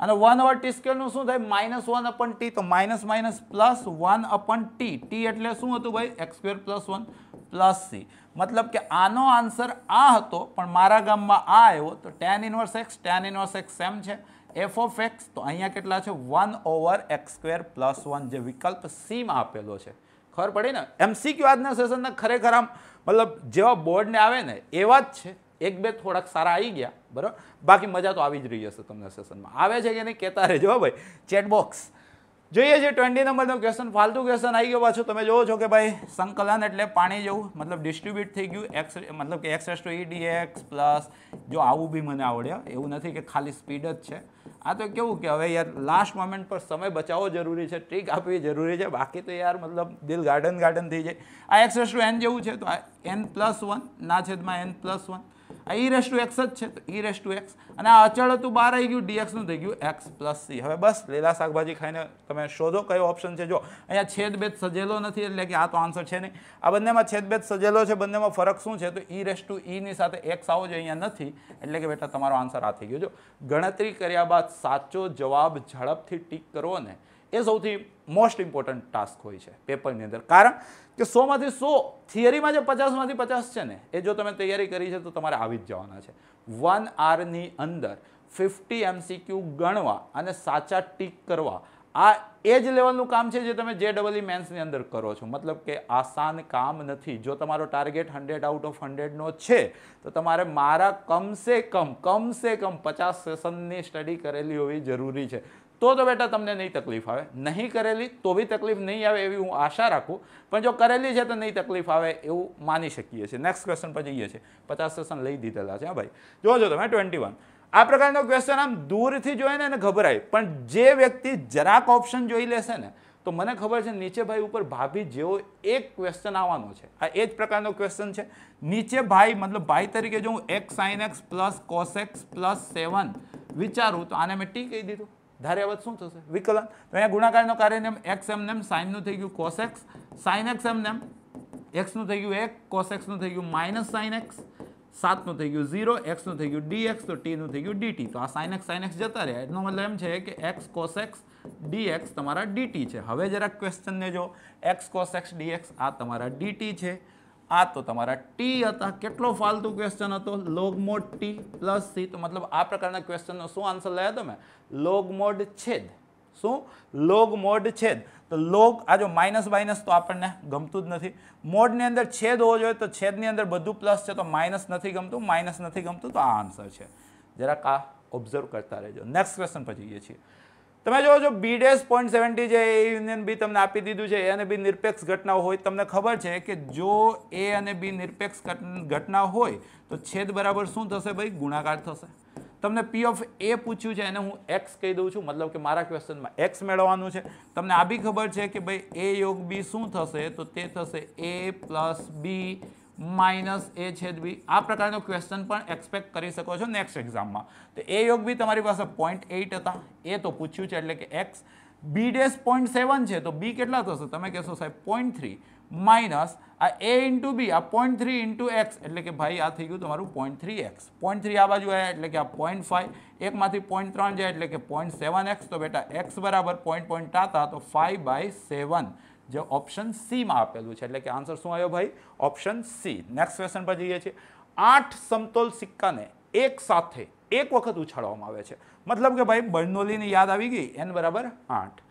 અને વન ઓવર ટી સ્કેલનું શું થાય માઇનસ વન અપન ટી તો minus minus plus one upon t t એટલે શું હતું ભાઈ x square plus one plus C મતલબ કે આનો આન્સર આ હતો પણ મારા ગામમાં આ આવ્યો તો tan inverse x tan inverse x same છે એફ ઓફ એક્સ તો અહીંયા કેટલા છે one over x square plus one જે વિકલ્પ સીમાં આપેલો છે ખબર પડી ને ક્યુ આજના સેશનના ખરેખર આમ મતલબ જેવા બોર્ડને આવે ને એવા જ છે એક બે થોડાક સારા આવી ગયા બરાબર બાકી મજા તો આવી જ રહી હશે તમને સેશનમાં આવે છે કે નહીં કહેતા રહેજો ભાઈ ચેટબોક્સ જોઈએ છે ટ્વેન્ટી નંબરનો ક્વેશ્ચન ફાલતુ ક્વેશ્ચન આવી ગયો પાછો તમે જોવો છો કે ભાઈ સંકલન એટલે પાણી જવું મતલબ ડિસ્ટ્રીબ્યુટ થઈ ગયું એક્સ મતલબ કે x as two x plus જો આવું બી મને આવડ્યા એવું નથી કે ખાલી સ્પીડ જ છે આ તો કેવું કે હવે યાર લાસ્ટ મોમેન્ટ પર સમય બચાવવો જરૂરી છે ટ્રીક આપવી જરૂરી છે બાકી તો યાર મતલબ દિલ ગાર્ડન ગાર્ડન થઈ જાય આ એક્સ એસ ટુ એન જેવું છે તો આ એન પ્લસ વન ના છેદમાં એન પ્લસ વન આ ઈ રેસ ટુ એક્સ જ છે તો ઈ રેસ ટુ એક્સ અને આ અચળ હતું બહાર આવી ગયું ડીએક્સનું થઈ ગયું એક્સ પ્લસ સી હવે બસ લીલા શાકભાજી ખાઈને તમે શોધો કયો ઓપ્શન છે જો અહીંયા છેદભેદ સજેલો નથી એટલે કે આ તો આન્સર છે નહીં આ બંનેમાં છેદભેદ સજેલો છે બંનેમાં ફરક શું છે તો ઈ રેસ ટુ ઈની સાથે એક્સ આવો જ અહીંયા નથી એટલે કે બેટા તમારો આન્સર આ થઈ ગયો જો ગણતરી કર્યા બાદ સાચો જવાબ ઝડપથી ટીક કરવો ને એ સૌથી મોસ્ટ ઇમ્પોર્ટન્ટ ટાસ્ક હોય છે પેપરની અંદર કારણ કે સોમાંથી સો થિયરીમાં જે પચાસમાંથી પચાસ છે ને એ જો તમે તૈયારી કરી છે તો તમારે આવી જ જવાના છે વન આરની અંદર ફિફ્ટી એમસીક્યુ ગણવા અને સાચા ટીક કરવા આ એ જ લેવલનું કામ છે જે તમે જે ડબલ e e e મેન્સની અંદર કરો છો મતલબ કે આસાન કામ નથી જો તમારો ટાર્ગેટ હંડ્રેડ આઉટ ઓફ હંડ્રેડનો છે તો તમારે મારા કમસે કમ કમસે કમ પચાસ સેશનની સ્ટડી કરેલી હોવી જરૂરી છે તો તો બેટા તમને નહીં તકલીફ આવે નહીં કરેલી તો બી તકલીફ નહીં આવે એવી હું આશા રાખું પણ જો કરેલી છે તો નહીં તકલીફ આવે એવું માની શકીએ છીએ નેક્સ્ટ ક્વેશ્ચન પર જઈએ છીએ પચાસ ક્વેશ્ચન લઈ દીધેલા છે હા ભાઈ જોજો તમે ટ્વેન્ટી વન આ પ્રકારનો ક્વેશ્ચન આમ દૂરથી જોઈને એને ગભરાય પણ જે વ્યક્તિ જરાક ઓપ્શન જોઈ લેશે ને તો મને ખબર છે નીચે ભાઈ ઉપર ભાભી જેવો એક ક્વેશ્ચન આવવાનો છે આ એ જ પ્રકારનો ક્વેશ્ચન છે નીચે ભાઈ મતલબ ભાઈ તરીકે જો હું x sine x plus cos x plus seven વિચારું તો આને મેં ટી કહી દીધું ધાર્યાવત શું થશે વિકલન તો અહીંયા ગુણાકારનો કાર્યનેમ એક્સ એમ સાઇનનું થઈ ગયું કોસ એક્સ સાઇન એક્સ એમ નેમ એક્સનું થઈ ગયું એક કોસ એક્સનું થઈ ગયું માઇનસ સાઇન એક્સ સાતનું થઈ ગયું ઝીરો એક્સનું થઈ ગયું ડી એક્સ તો ટીનું થઈ ગયું ડીટી તો આ સાઇન એક્સ સાઇન એક્સ જતા રહ્યા એનો મતલબ એમ છે કે x cos x D x તમારા ડીટી છે હવે જરાક ક્વેશ્ચનને જો એક્સ કોસ એક્સ ડીએક્સ આ તમારા ડીટી છે આ તો તમારા ટી હતા કેટલો ફાલતુ ક્વેશ્ચન હતો લોગમોડ ટી પ્લસ સી તો મતલબ આ પ્રકારના ક્વેશ્ચનનો શું આન્સર લાવ્યો તમે લોગમોડ છેદ શું લોગમોડ છેદ તો લોગ આ જો માઇનસ માઇનસ તો આપણને ગમતું જ નથી મોડની અંદર છેદ હોવો જોઈએ તો છેદની અંદર બધું પ્લસ છે તો માઇનસ નથી ગમતું માઇનસ નથી ગમતું તો આ આન્સર છે જરાક આ ઓબ્ઝર્વ કરતા રહેજો નેક્સ્ટ ક્વેશ્ચન પછી જઈએ છીએ તમે જુઓ છો બી ડેશ પોઈન્ટ સેવન્ટી જે એ યુનિયન બી તમને આપી દીધું છે એ અને બી નિરપેક્ષ ઘટના હોય તમને ખબર છે કે જો એ અને બી નિરપેક્ષ ઘટના હોય તો છેદ બરાબર શું થશે ભાઈ ગુણાકાર થશે તમને પી ઓફ એ પૂછ્યું છે એને હું એક્સ કહી દઉં છું મતલબ કે મારા ક્વેશ્ચનમાં એક્સ મેળવવાનું છે તમને આ બી ખબર છે કે ભાઈ એ યોગ બી શું થશે તો તે થશે એ પ્લસ બી માઇનસ એ છેદ બી આ પ્રકારનો ક્વેશ્ચન પણ એક્સપેક્ટ કરી શકો છો નેક્સ્ટ એક્ઝામમાં તો એ યોગ બી તમારી પાસે પોઈન્ટ એઇટ હતા એ તો પૂછ્યું છે એટલે કે એક્સ બી ડેસ પોઈન્ટ સેવન છે તો બી કેટલા થશે તમે કહેશો સાહેબ પોઈન્ટ થ્રી માઇનસ આ એ ઇન્ટુ બી આ પોઈન્ટ થ્રી ઇન્ટુ એક્સ એટલે કે ભાઈ આ થઈ ગયું તમારું point three X point three આ બાજુ આવ્યા એટલે કે આ પોઈન્ટ ફાઈવ એકમાંથી પોઈન્ટ ત્રણ જાય એટલે કે પોઈન્ટ સેવન એક્સ તો બેટા એક્સ બરાબર પોઈન્ટ પોઈન્ટ આતા તો ફાઈવ બાય સેવન જે ઓપ્શન સીમાં આપેલું છે એટલે કે આન્સર શું આવ્યો ભાઈ ઓપ્શન સી નેક્સ્ટ ક્વેશ્ચન પર જઈએ છીએ આઠ સમતોલ સિક્કાને એક સાથે એક વખત ઉછાળવામાં આવે છે મતલબ કે ભાઈ બર્નોલીની યાદ આવી ગઈ એન બરાબર આઠ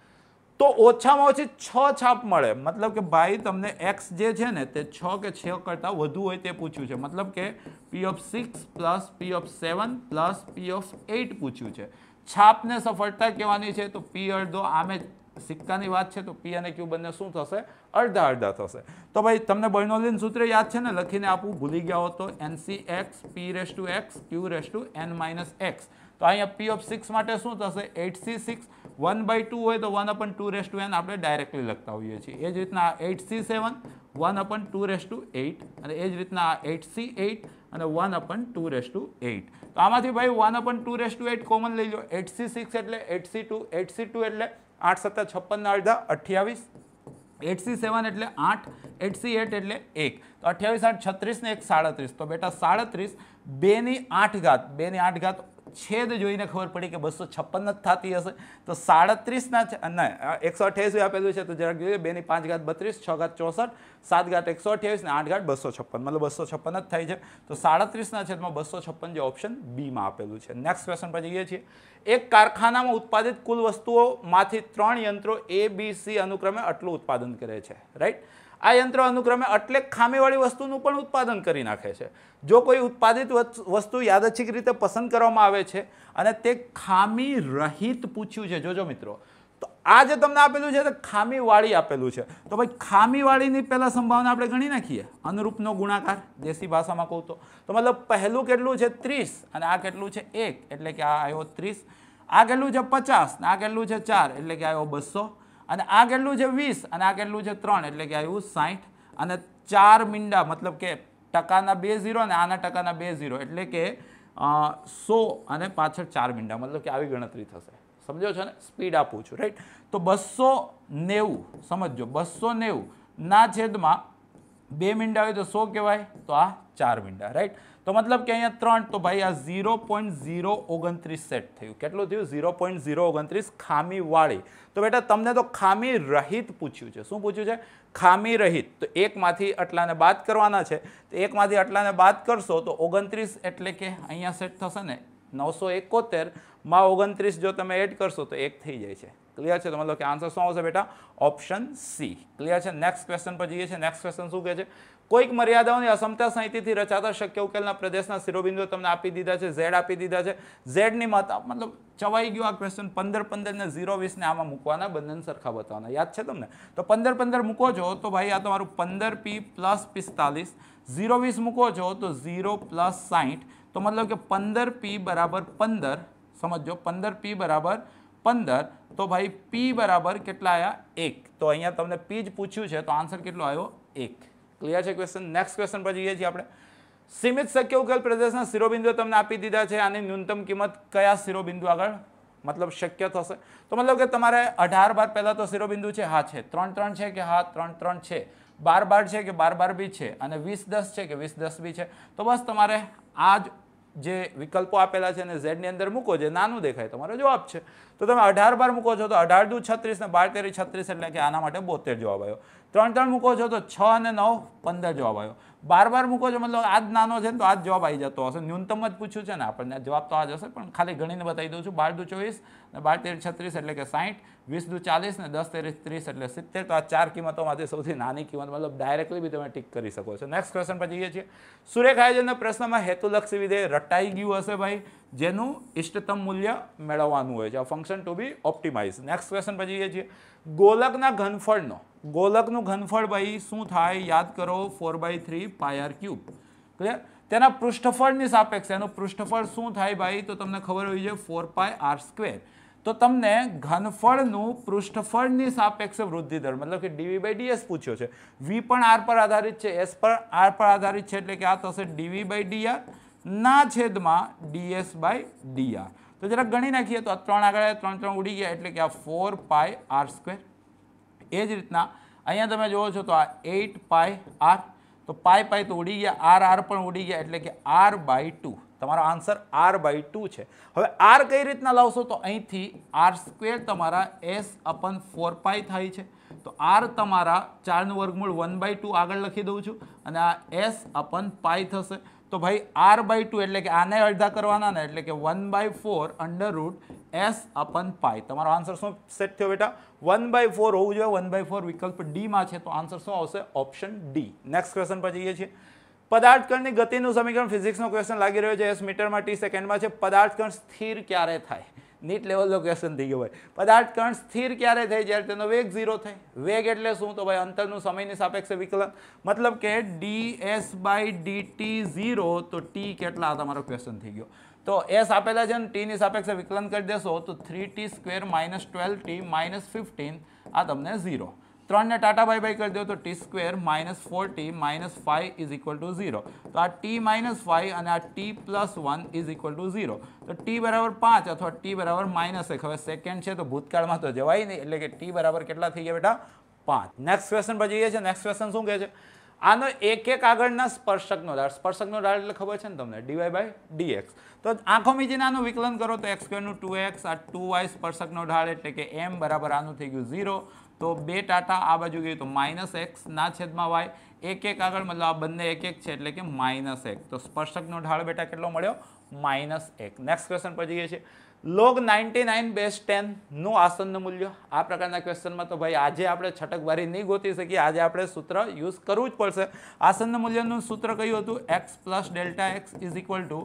તો ઓછામાં ઓછી છ છાપ મળે મતલબ કે ભાઈ તમને એક્સ જે છે ને તે છ કે છ કરતાં વધુ હોય તે પૂછ્યું છે મતલબ કે P of six plus P of seven plus P of eight પૂછ્યું છે છાપને સફળતા કહેવાની છે તો પી અડધો આમે સિક્કાની વાત છે તો પી અને ક્યુ બંને શું થશે અડધા અડધા થશે તો ભાઈ તમને બર્નોલિન સૂત્ર યાદ છે ને લખીને આપું ભૂલી ગયા હો તો N C X P raise to X Q raise to N minus X તો અહીંયા પી ઓફ સિક્સ માટે શું થશે eight C six one by two હોય તો one upon two raise to N આપણે ડાયરેક્ટલી લખતા હોઈએ છીએ એ જ રીતના eight C seven one upon two raise to eight અને એ જ રીતના એટ સી એઇટ અને one upon two raise to eight તો આમાંથી ભાઈ one upon two raise to eight common લઈ લો એટ સી સિક્સ એટલે eight C two eight C two એટલે આઠ સત્તા છપ્પનના અડધા અઠ્યાવીસ એટ સી સેવન એટલે આઠ એટ સી એટ એટલે એક તો અઠ્યાવીસ આઠ છત્રીસ ને એક સાડત્રીસ તો બેટા સાડત્રીસ બેની આઠ ઘાત બેની આઠ ઘાત છેદ જોઈને ખબર પડી કે બસો છપ્પન જ થતી હશે તો સાડત્રીસના ના એકસો અઠ્યાવીસ આપેલું છે તો જરાક જોઈએ બેની પાંચ ઘાત બત્રીસ છ ઘાત ચોસઠ સાત ઘાત એકસો અઠ્યાવીસ ને આઠ ઘાત બસો છપ્પન મતલબ બસો છપ્પન જ થાય છે તો સાડત્રીસના છેદમાં બસો છપ્પન જે ઓપ્શન બીમાં આપેલું છે નેક્સ્ટ ક્વેશ્ચન પર જઈએ છીએ એક કારખાનામાં ઉત્પાદિત કુલ વસ્તુઓમાંથી ત્રણ યંત્રો એ બી સી અનુક્રમે આટલું ઉત્પાદન કરે છે રાઈટ આ યંત્ર અનુક્રમે એટલે ખામીવાળી વસ્તુનું પણ ઉત્પાદન કરી નાખે છે જો કોઈ ઉત્પાદિત વસ્તુ યાદચ્છિક રીતે પસંદ કરવામાં આવે છે અને તે ખામી રહિત પૂછ્યું છે જોજો મિત્રો તો આ જે તમને આપેલું છે તે ખામીવાળી આપેલું છે તો ભાઈ ખામીવાળીની પહેલાં સંભાવના આપણે ગણી નાખીએ અનુરૂપનો ગુણાકાર દેશી ભાષામાં કહું તો મતલબ પહેલું કેટલું છે ત્રીસ અને આ કેટલું છે એક એટલે કે આ આવ્યો ત્રીસ આ કેટલું છે પચાસ ને આ કેટલું છે ચાર એટલે કે આવ્યો બસો અને આ કેટલું છે વીસ અને આ કેટલું છે ત્રણ એટલે કે આવ્યું સાહીઠ અને ચાર મીંડા મતલબ કે ટકાના બે ઝીરો અને આના ટકાના બે ઝીરો એટલે કે સો અને પાછળ ચાર મીંડા મતલબ કે આવી ગણતરી થશે સમજો છો ને સ્પીડ આપું છું રાઈટ તો બસો નેવું સમજો બસો નેવું ના છેદમાં બે મીંડા હોય તો સો કહેવાય તો આ ચાર મીંડા રાઈટ તો મતલબ કે અહીંયા ત્રણ તો ભાઈ આ ઝીરો પોઈન્ટ ઝીરો ઓગણત્રીસ સેટ થયું કેટલું થયું ઝીરો પોઈન્ટ ઝીરો ઓગણત્રીસ ખામીવાળી તો બેટા તમને તો ખામી રહિત પૂછ્યું છે શું પૂછ્યું છે ખામી રહિત તો એકમાંથી આટલાને બાદ કરવાના છે તો એકમાંથી આટલાને બાદ કરશો તો ઓગણત્રીસ એટલે કે અહીંયા સેટ થશે ને નવસો એકોતેરમાં ઓગણત્રીસ જો તમે એડ કરશો તો એક થઈ જાય છે क्लियर है तो मतलब कि आंसर शो आ बेटा ऑप्शन सी क्लियर है नेक्स्ट क्वेश्चन पर जाइए नेक्स्ट क्वेश्चन शू कहे कोई मर्यादाओं की असमता संहिति रचाता शक्य उकेल प्रदेश शिरोबिंदु तक आप दीदा है जेड आप दीदा है जेड मतलब चवाई गय आ क्वेश्चन पंदर पंदर ने जीरो वीस ने आम मुकवा बंने सरखा बताना याद है तमने तो पंदर पंदर मूको जो तो भाई आ तो मारू पंदर पी प्लस पिस्तालीस जीरो वीस मूको जो तो जीरो प्लस साइठ तो मतलब कि पंदर पी बराबर पंदर समझो पंदर पी बराबर પંદર તો ભાઈ પી બરાબર કેટલા આવ્યા એક તો અહીંયા તમને પી જ પૂછ્યું છે તો આન્સર કેટલો આવ્યો એક ક્લિયર છે ક્વેશ્ચન નેક્સ્ટ ક્વેશ્ચન પર જઈએ છીએ આપણે સીમિત શક્ય ઉકેલ પ્રદેશના શિરોબિંદુઓ તમને આપી દીધા છે આની ન્યૂનતમ કિંમત કયા શિરોબિંદુ આગળ મતલબ શક્ય થશે તો મતલબ કે તમારે અઢાર બાર પહેલાં તો શિરોબિંદુ છે હા છે ત્રણ ત્રણ છે કે હા ત્રણ ત્રણ છે બાર બાર છે કે બાર બાર બી છે અને વીસ દસ છે કે વીસ દસ બી છે તો બસ તમારે આ જે વિકલ્પો આપેલા છે એને ઝેડની અંદર મૂકો જે નાનું દેખાય તમારો જવાબ છે તો તમે અઢાર બાર મૂકો છો તો અઢાર દુ છત્રીસ ને બાર તેરી છત્રીસ એટલે કે આના માટે બોતેર જવાબ આવ્યો ત્રણ ત્રણ મૂકો છો તો છ અને નવ પંદર જવાબ આવ્યો બાર બાર મૂકો છો મતલબ આ નાનો છે ને તો આ જ જવાબ આવી જતો હશે ન્યૂનતમ જ પૂછ્યું છે ને આપણને જવાબ તો આ જ હશે પણ ખાલી ગણીને બતાવી દઉં છું બાર દુ ચોવીસ અને બાર તેર છત્રીસ એટલે કે સાઠ વીસ દુ ચાલીસ ને દસ તેર ત્રીસ એટલે સિત્તેર તો આ ચાર કિંમતોમાંથી સૌથી નાની કિંમત મતલબ ડાયરેક્ટલી બી તમે ટીક કરી શકો છો નેક્સ્ટ ક્વેશ્ચન પછી જઈએ છીએ સુરેખ આયોજનના પ્રશ્નમાં હેતુલક્ષી વિધે રટાઈ ગયું હશે ભાઈ જેનું ઇષ્ટતમ મૂલ્ય મેળવવાનું હોય છે આ function to be optimize next question પછી એ છે ગોલકના ઘનફળનો ગોલકનું ઘનફળ ભાઈ શું થાય યાદ કરો four by three pi R cube clear તેના પૃષ્ઠફળની સાપેક્ષ એનું પૃષ્ઠફળ શું થાય ભાઈ તો તમને ખબર હોય છે ફોર પાય આર સ્ક્વેર તો તમને ઘનફળનું પૃષ્ઠફળની સાપેક્ષ વૃદ્ધિ દર મતલબ કે ડીવી બાય ડીએસ પૂછ્યો છે વી પણ આર પર આધારિત છે એસ પર આર પર આધારિત છે એટલે કે આ થશે ડીવી બાય ડીઆર ના છેદમાં ડીએસ બાય ડીઆર તો જરાક ગણી નાખીએ તો આ ત્રણ આગળ ત્રણ ત્રણ ઉડી ગયા એટલે કે આ ફોર પાય આર સ્ક્વેર એ જ રીતના અહીંયા તમે જુઓ છો તો આ એઇટ પાય આર તો પાય પાય તો ઉડી ગયા આર આર પણ ઉડી ગયા એટલે કે આર બાય ટુ તમારો આન્સર આર બાય ટુ છે હવે આર કઈ રીતના લાવશો તો અહીંથી આર સ્ક્વેર તમારા એસ અપન ફોર પાય થાય છે તો આર તમારા ચારનું વર્ગમૂળ વન બાય ટુ આગળ લખી દઉં છું અને આ એસ અપન પાય થશે તો ભાઈ આર બાય ટુ એટલે કે આને અડધા કરવાના ને એટલે કે one by four under root S upon pi તમારો આન્સર શું સેટ થયો બેટા વન બાય ફોર હોવું જોઈએ વન બાય ફોર વિકલ્પ ડીમાં છે તો આન્સર શું આવશે ઓપ્શન ડી નેક્સ્ટ ક્વેશ્ચન પર જઈએ છીએ પદાર્થકણની ગતિનું સમીકરણ ફિઝિક્સનો ક્વેશ્ચન લાગી રહ્યો છે એસ મીટરમાં ટી સેકન્ડમાં છે પદાર્થ સ્થિર ક્યારે થાય નીટ લેવલ લોકેશન થઈ ગયું હોય પદાર્થ કણ સ્થિર ક્યારે થાય જ્યારે તેનો વેગ ઝીરો થાય વેગ એટલે શું તો ભાઈ અંતરનું સમયની સાપેક્ષે વિકલન મતલબ કે D S by D T zero તો ટી કેટલા તમારો ક્વેશ્ચન થઈ ગયો તો એસ આપેલા છે ને ટીની સાપેક્ષે વિકલન કરી દેશો તો three T square minus twelve T minus fifteen આ તમને ઝીરો ત્રણને ટાટા બાય બાય કરી દો તો T square minus four T minus five is equal to zero તો આ ટી માઇનસ ફાઇવ અને આ T plus one is equal to zero તો ટી બરાબર પાંચ અથવા ટી બરાબર માઇનસ એક હવે સેકન્ડ છે તો ભૂતકાળમાં તો જવાય નહીં એટલે કે ટી બરાબર કેટલા થઈ ગયા બેટા પાંચ નેક્સ્ટ ક્વેશ્ચન પછી જઈએ છીએ નેક્સ્ટ ક્વેશ્ચન શું કહે છે આનો એક એક આગળના સ્પર્શકનો ઢાળ સ્પર્શકનો ઢાળ એટલે ખબર છે ને તમને ડીવાય બાય ડીએક્સ તો આંખો મીચીને આનું વિકલન કરો તો એક્સ સ્ક્વેરનું ટુ એક્સ આ ટુ વાય સ્પર્શકનો ઢાળ એટલે કે એમ બરાબર આનું થઈ ગયું ઝીરો તો બે ટાટા આ બાજુ ગયું તો માઇનસ એક્સ ના છેદમાં વાય એક એક આગળ મતલબ આ બંને એક એક છે એટલે કે માઇનસ એક તો સ્પર્શકનો ઢાળ બેટા કેટલો મળ્યો માઇનસ એક નેક્સ્ટ ક્વેશ્ચન પર જઈએ છીએ લોગ નાઇન્ટી નાઇન બેસ ટેનનું આસનનું મૂલ્ય આ પ્રકારના ક્વેશ્ચનમાં તો ભાઈ આજે આપણે છટકબારી નહીં ગોતી શકીએ આજે આપણે સૂત્ર યુઝ કરવું જ પડશે આસનના મૂલ્યનું સૂત્ર કયું હતું X plus delta X is equal to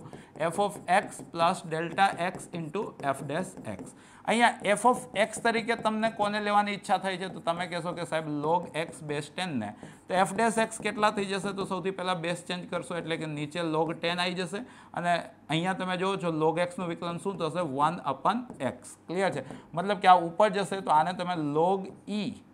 F of X plus delta X into F dash X અહીંયા એફ ઓફ એક્સ તરીકે તમને કોને લેવાની ઈચ્છા થઈ છે તો તમે કહેશો કે સાહેબ લોગ એક્સ બેસ ટેનને તો એફ ડેસ એક્સ કેટલા થઈ જશે તો સૌથી પહેલાં બેસ ચેન્જ કરશો એટલે કે નીચે લોગ ટેન આવી જશે અને અહીંયા તમે જુઓ છો લોગ એક્સનું વિકલન શું થશે વન અપન એક્સ ક્લિયર છે મતલબ કે આ ઉપર જશે તો આને તમે લોગ ઈ e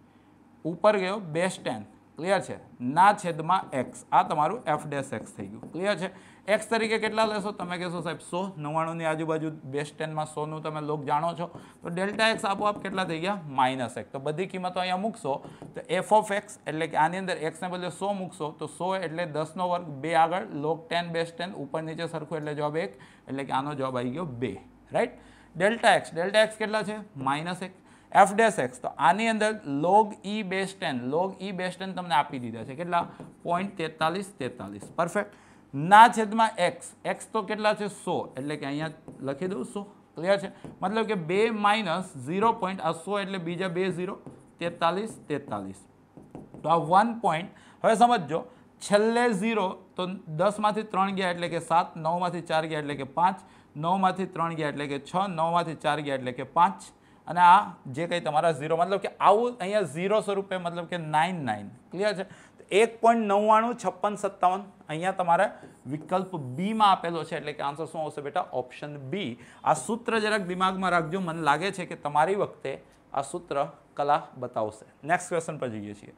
ઉપર ગયો બેસ ટેન ક્લિયર છે ના છેદમાં એક્સ આ તમારું એફ ડેસ એક્સ થઈ ગયું ક્લિયર છે એક્સ તરીકે કેટલા લેશો તમે કહેશો સાહેબ સો નવ્વાણુંની આજુબાજુ બેસ્ટ ટેનમાં સોનું તમે લોક જાણો છો તો ડેલ્ટા એક્સ આપોઆપ કેટલા થઈ ગયા માઇનસ એક તો બધી કિંમતો અહીંયા મૂકશો તો એફ ઓફ એક્સ એટલે કે આની અંદર એક્સને બદલે સો મૂકશો તો સો એટલે દસનો વર્ગ બે આગળ લોક ટેન બેસ્ટ ટેન ઉપર નીચે સરખું એટલે જવાબ એક એટલે કે આનો જવાબ આવી ગયો બે right delta X delta X કેટલા છે માઇનસ એક એફ ડેસ એક્સ તો આની અંદર log E e base ten log E e base ten તમને આપી દીધા છે કેટલા પોઈન્ટ તેતાલીસ તેતાલીસ પરફેક્ટ ના છેદમાં એક્સ એક્સ તો કેટલા છે સો એટલે કે અહીંયા લખી દઉં સો ક્લિયર છે મતલબ કે બે માઇનસ ઝીરો પોઈન્ટ આ સો એટલે બીજા બે ઝીરો તેતાલીસ તેતાલીસ તો આ વન પોઈન્ટ હવે સમજો છેલ્લે ઝીરો તો દસમાંથી ત્રણ ગયા એટલે કે સાત નવમાંથી ચાર ગયા એટલે કે પાંચ નવમાંથી ત્રણ ગયા એટલે કે છ નવમાંથી ચાર ગયા એટલે કે પાંચ અને આ જે કંઈ તમારા ઝીરો મતલબ કે આવું અહીંયા ઝીરો સ્વરૂપે મતલબ કે નાઇન નાઇન ક્લિયર છે એક પોઈન્ટ નવ્વાણું છપ્પન સત્તાવન અહીંયા તમારે વિકલ્પ બીમાં આપેલો છે એટલે કે આન્સર શું આવશે બેટા ઓપ્શન બી આ સૂત્ર જરાક દિમાગમાં રાખજો મને લાગે છે કે તમારી વખતે આ સૂત્ર કલા બતાવશે નેક્સ્ટ ક્વેશ્ચન પર જઈએ છીએ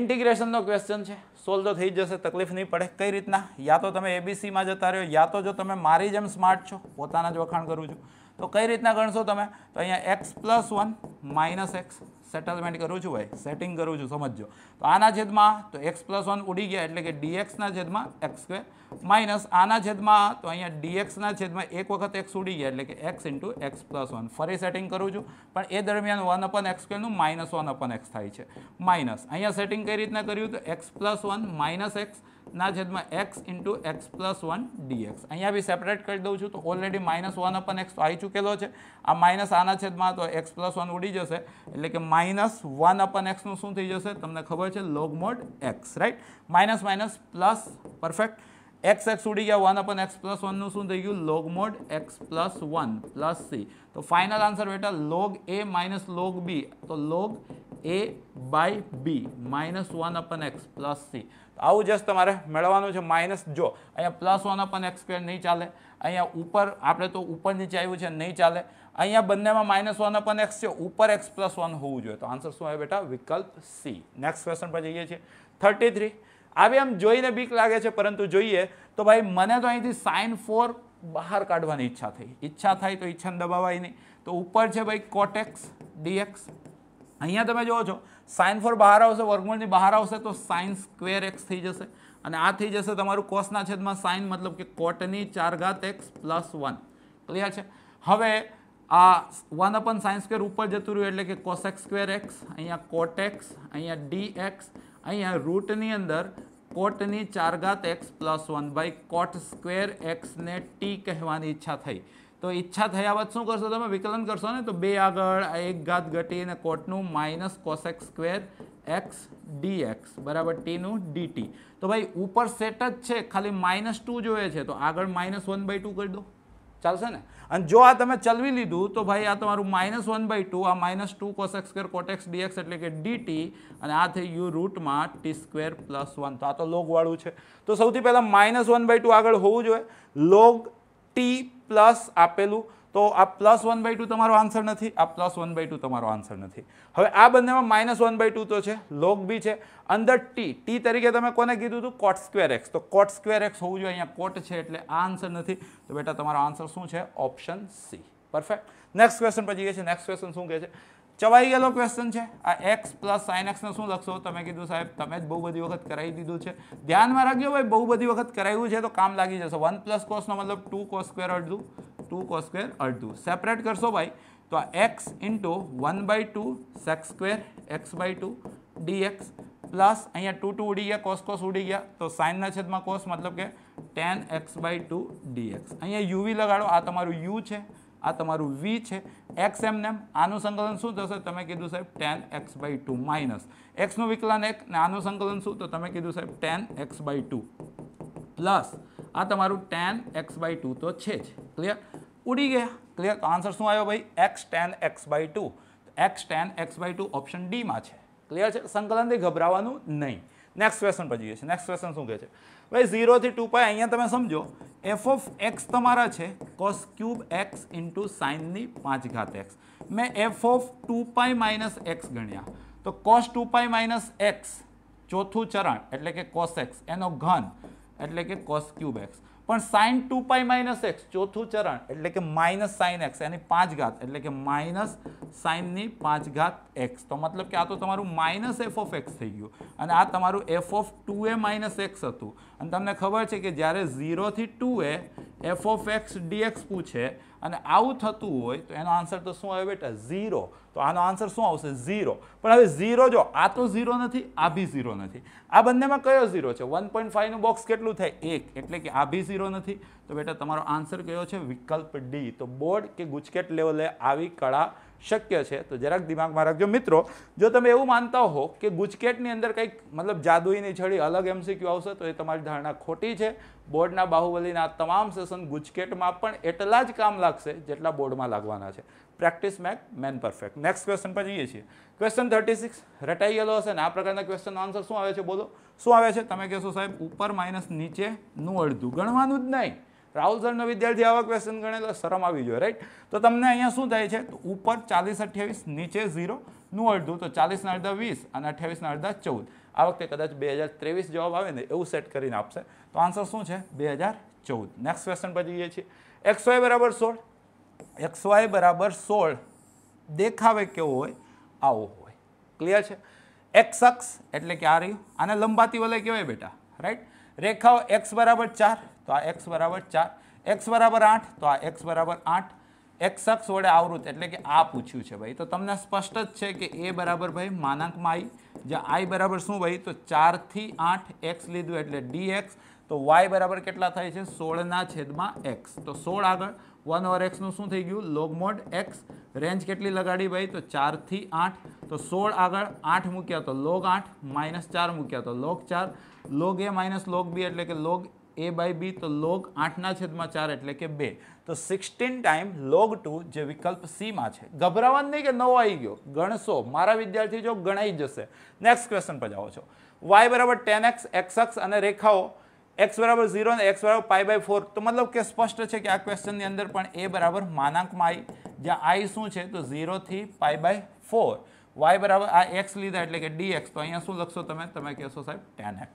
ઇન્ટિગ્રેશનનો ક્વેશ્ચન છે સોલ્વ તો થઈ જશે તકલીફ નહીં પડે કઈ રીતના યા તો તમે એબીસીમાં જતા રહ્યો યા તો જો તમે મારી જેમ સ્માર્ટ છો પોતાના જ વખાણ કરું છું તો કઈ રીતના ગણશો તમે તો અહીંયા X plus one minus X settlement કરું છું ભાઈ સેટિંગ કરું છું સમજો તો આના છેદમાં તો એક્સ પ્લસ વન ઉડી ગયા એટલે કે ડીએક્સના છેદમાં એક્સ સ્ક્વેર માઇનસ આના છેદમાં તો અહીંયા ડીએક્સના છેદમાં એક વખત એક્સ ઉડી ગયા એટલે કે X into X plus one ફરી સેટિંગ કરું છું પણ એ દરમિયાન વન અપન એક્સ સ્ક્વેરનું માઇનસ વન અપન એક્સ થાય છે માઇનસ અહીંયા સેટિંગ કઈ રીતના કર્યું તો X plus one minus X ના છેદમાં X into X plus one D X અહીંયા બી સેપરેટ કરી દઉં છું તો already minus one upon X તો આવી ચૂકેલો છે આ માઇનસ આના છેદમાં તો એક્સ પ્લસ વન ઉડી જશે એટલે કે માઇનસ વન અપન એક્સનું શું થઈ જશે તમને ખબર છે log mod X right minus minus plus perfect X X ઉડી ગયા વન અપન એક્સ પ્લસ વનનું શું થઈ ગયું log mod X plus one plus C તો ફાઇનલ આન્સર બેટા log A minus log B તો log A by B minus one upon X plus C આવું જસ્ટ તમારે મેળવવાનું છે માઇનસ જો અહીંયા પ્લસ વન અપન એક્સ નહીં ચાલે અહીંયા ઉપર આપણે તો ઉપર નીચે આવ્યું છે નહીં ચાલે અહીંયા બંનેમાં માઇનસ વન અપન એક્સ છે ઉપર એક્સ પ્લસ વન હોવું જોઈએ તો આન્સર શું આવે બેટા વિકલ્પ સી નેક્સ્ટ ક્વેશ્ચન પર જઈએ છીએ થર્ટી થ્રી આવી આમ જોઈને બીક લાગે છે પરંતુ જોઈએ તો ભાઈ મને તો અહીંથી સાઇન ફોર બહાર કાઢવાની ઈચ્છા થઈ ઈચ્છા થાય તો ઈચ્છાને દબાવાય નહીં તો ઉપર છે ભાઈ કોટેક્સ ડીએક્સ અહીંયા તમે જુઓ છો સાઇન ફોર બહાર આવશે વર્ગમૂળની બહાર આવશે તો સાઇન સ્ક્વેર એક્સ થઈ જશે અને આ થઈ જશે તમારું કોસના છેદમાં સાઇન મતલબ કે કોટની ચાર ઘાત એક્સ પ્લસ વન ક્લિયર છે હવે આ વન અપન સાઇન સ્ક્વેર ઉપર જતું રહ્યું એટલે કે કોસેક સ્ક્વેર એક્સ અહીંયા કોટ એક્સ અહીંયા ડી એક્સ અહીંયા રૂટની અંદર કોટની ચાર ઘાત X plus one by cot square એક્સને ટી કહેવાની ઈચ્છા થઈ તો ઈચ્છા થયા બાદ શું કરશો તમે વિકલન કરશો ને તો બે આગળ એક ઘાત ઘટી અને કોટનું minus cosec square X D X બરાબર ટીનું ડીટી તો ભાઈ ઉપર સેટ જ છે ખાલી માઇનસ ટુ જોઈએ છે તો આગળ માઇનસ વન બાય ટુ કરી દો ચાલશે ને અને જો આ તમે ચલવી લીધું તો ભાઈ આ તમારું માઇનસ વન બાય ટુ આ minus two cosec square cot X D X એટલે કે ડીટી અને આ થઈ ગયું રૂટમાં ટી સ્ક્વેર પ્લસ વન તો આ તો લોગવાળું છે તો સૌથી પહેલાં માઇનસ વન બાય ટુ આગળ હોવું જોઈએ લોગ ટી પ્લસ આપેલું તો આ પ્લસ વન બાય ટુ તમારો આન્સર નથી આ પ્લસ વન બાય ટુ તમારો આન્સર નથી હવે આ બંનેમાં માઇનસ વન બાય ટુ તો છે લોગ બી છે અંદર ટી ટી તરીકે તમે કોને કીધું હતું કોટ સ્ક્વેર એક્સ તો કોટ સ્ક્વેર એક્સ હોવું જોઈએ અહીંયા કોટ છે એટલે આ આન્સર નથી તો બેટા તમારો આન્સર શું છે option C perfect next question પછી કહે છે નેક્સ્ટ ક્વેશ્ચન શું કહે છે ચવાઈ ગયેલો ક્વેશ્ચન છે આ એક્સ પ્લસ સાઇન એક્સને શું લખશો તમે કીધું સાહેબ તમે જ બહુ બધી વખત કરાવી દીધું છે ધ્યાનમાં રાખજો ભાઈ બહુ બધી વખત કરાવ્યું છે તો કામ લાગી જશે વન પ્લસ કોસનો મતલબ ટુ કોસ સ્ક્વેર અડધું ટુ કોસ સ્ક્વેર અડધું સેપરેટ કરશો ભાઈ તો આ X into one by two sec square X by two D X plus અહીંયા ટુ ટુ ઉડી ગયા કોસ કોસ ઉડી ગયા તો સાઇનના છેદમાં કોસ મતલબ કે tan X by two D X અહીંયા યુવી લગાડો આ તમારું યુ છે આ તમારું વી છે એક્સ એમ નેમ આનું સંકલન શું થશે તમે કીધું સાહેબ tan X by two minus એક્સનું વિકલન એક ને આનું સંકલન શું તો તમે કીધું સાહેબ tan X by two plus આ તમારું ટેન એક્સ બાય ટુ તો છે જ ક્લિયર ઉડી ગયા ક્લિયર તો આન્સર શું આવ્યો ભાઈ X tan X by two X tan X by two option ડીમાં છે ક્લિયર છે સંકલનથી ગભરાવાનું નહીં નેક્સ્ટ ક્વેશ્ચન પર જઈએ છીએ નેક્સ્ટ ક્વેશ્ચન શું કહે છે ભાઈ ઝીરોથી ટુ પાય અહીંયા તમે સમજો એફ ઓફ એક્સ તમારા છે કોસ ક્યુબ એક્સ ઇન્ટુ સાઇનની પાંચ ઘાત એક્સ મેં F of two pi minus X ગણ્યા તો cos two pi minus X ચોથું ચરણ એટલે કે કોસ એક્સ એનો ઘન એટલે કે કોસ ક્યુબ એક્સ પણ sine two pi minus X ચોથું ચરણ એટલે કે માઇનસ સાઇન એક્સ એની પાંચ ઘાત એટલે કે માઇનસ સાઇનની પાંચ ઘાત એક્સ તો મતલબ કે આ તો તમારું માઇનસ એફ ઓફ એક્સ થઈ ગયું અને આ તમારું F of two A minus X હતું અને તમને ખબર છે કે જ્યારે ઝીરોથી two A F of X D X પૂછે અને આવું થતું હોય તો એનો આન્સર તો શું આવે બેટા ઝીરો તો આનો આન્સર શું આવશે ઝીરો પણ હવે ઝીરો જો આ તો ઝીરો નથી આ બી ઝીરો નથી આ બંનેમાં કયો ઝીરો છે વન પોઈન્ટ ફાઈવનું બોક્સ કેટલું થાય એક એટલે કે આ બી ઝીરો નથી તો બેટા તમારો આન્સર કયો છે વિકલ્પ ડી તો બોર્ડ કે ગુજકેટ લેવલે આવી કળા શક્ય છે તો જરાક દિમાગમાં રાખજો મિત્રો જો તમે એવું માનતા હો કે ગુજકેટની અંદર કંઈક મતલબ જાદુઈની છડી અલગ એમસીક્યુ આવશે તો એ તમારી ધારણા ખોટી છે બોર્ડના બાહુબલીના તમામ સેશન ગુજકેટમાં પણ એટલા જ કામ લાગશે જેટલા બોર્ડમાં લાગવાના છે practice make man perfect next question પર જઈએ છીએ ક્વેશ્ચન થર્ટી સિક્સ રટાઈ ગયેલો હશે ને આ પ્રકારના ક્વેશ્ચનનો આન્સર શું આવે છે બોલો શું આવે છે તમે કહેશો સાહેબ ઉપર માઇનસ નીચેનું અડધું ગણવાનું જ નહીં રાહુલ સરનો વિદ્યાર્થી આવા ક્વેશ્ચન ગણે તો શરમ આવી જોઈએ રાઈટ તો તમને અહીંયા શું થાય છે ઉપર ચાલીસ અઠ્યાવીસ નીચે ઝીરોનું અડધું તો ચાલીસના અડધા વીસ અને અઠ્યાવીસના અડધા ચૌદ આ વખતે કદાચ બે હજાર ત્રેવીસ જવાબ આવે ને એવું સેટ કરીને આપશે તો આન્સર શું છે બે હજાર ચૌદ નેક્સ્ટ ક્વેશ્ચન પર જઈએ છીએ એક્સ વાય બરાબર સોળ એક્સ વાય બરાબર સોળ દેખાવે કેવો હોય આવો હોય ક્લિયર છે એક્સ અક્ષ એટલે કે આ રહ્યું આને લંબાતી વલય કહેવાય બેટા રાઈટ રેખાઓ એક્સ બરાબર ચાર તો આ એક્સ બરાબર ચાર એક્સ બરાબર આઠ તો આ એક્સ બરાબર આઠ એક્સ અક્ષ વડે આવૃત એટલે કે આ પૂછ્યું છે ભાઈ તો તમને સ્પષ્ટ જ છે કે એ બરાબર ભાઈ માનાંકમાં આઈ જ્યાં આઈ બરાબર શું ભાઈ તો ચારથી આઠ એક્સ લીધું એટલે ડી એક્સ તો વાય બરાબર કેટલા થાય છે સોળના છેદમાં એક્સ તો સોળ આગળ વન ઓવર એક્સનું શું થઈ ગયું લોગમોડ એક્સ રેન્જ કેટલી લગાડી ભાઈ તો ચારથી આઠ તો સોળ આગળ આઠ મૂક્યા તો લોગ આઠ માઇનસ ચાર મૂક્યા તો લોગ ચાર log A minus log B એટલે કે લોગ એ બાય બી તો લોગ આઠના છેદમાં ચાર એટલે કે બે તો સિક્સટીન ટાઈમ લોગ ટુ જે વિકલ્પ સીમાં છે ગભરાવાનું નહીં કે નવો આવી ગયો ગણશો મારા વિદ્યાર્થી જો ગણાઈ જશે નેક્સ્ટ ક્વેશ્ચન પર જાઓ છો વાય બરાબર ટેન એક્સ એક્સ અને રેખાઓ x = 0 एंड x = π / 4 तो मतलब क्या स्पष्ट है कि आ क्वेश्चन के अंदर पण a = मानक माई या i શું છે તો 0 થી π / 4 y = આ x લીધા એટલે કે dx તો અહીંયા શું લખશો તમે તમે કહેશો સાહેબ tan x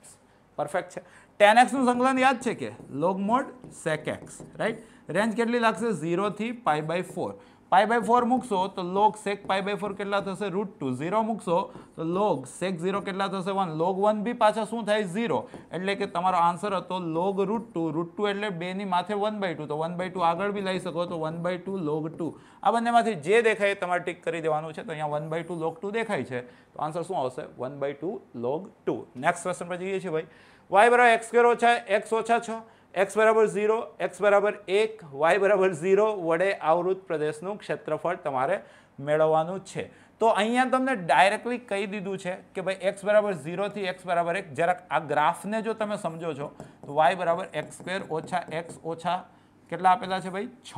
परफेक्ट છે tan x નું સંકલન યાદ છે કે log mod sec x right range કેટલી લખશો 0 થી π / 4 પાઈ બાય ફોર મૂકશો તો log sec pi by four કેટલા થશે રૂટ ટુ ઝીરો મૂકશો તો લોગ સેક ઝીરો કેટલા થશે વન લોગ વન બી પાછા શું થાય ઝીરો એટલે કે તમારો આન્સર હતો log root two root two એટલે બેની માથે વન બાય ટુ તો વન બાય ટુ આગળ બી લઈ શકો તો one by two log two આ બંનેમાંથી જે દેખાય તમારે ટીક કરી દેવાનું છે તો અહીંયા one by two log two દેખાય છે તો આન્સર શું આવશે one by two log two next question પર જઈએ છીએ ભાઈ વાય બરાબર એક્સ સ્ક્વેર ઓછા એક્સ ઓછા છ એક્સ બરાબર ઝીરો એક્સ બરાબર એક વાય બરાબર ઝીરો વડે આવૃત પ્રદેશનું ક્ષેત્રફળ તમારે મેળવવાનું છે તો અહીંયા તમને ડાયરેક્ટલી કહી દીધું છે કે ભાઈ એક્સ બરાબર ઝીરોથી એક્સ બરાબર એક જરાક આ ગ્રાફને જો તમે સમજો છો તો વાય બરાબર એક્સ સ્ક્વેર ઓછા એક્સ ઓછા કેટલા આપેલા છે ભાઈ છ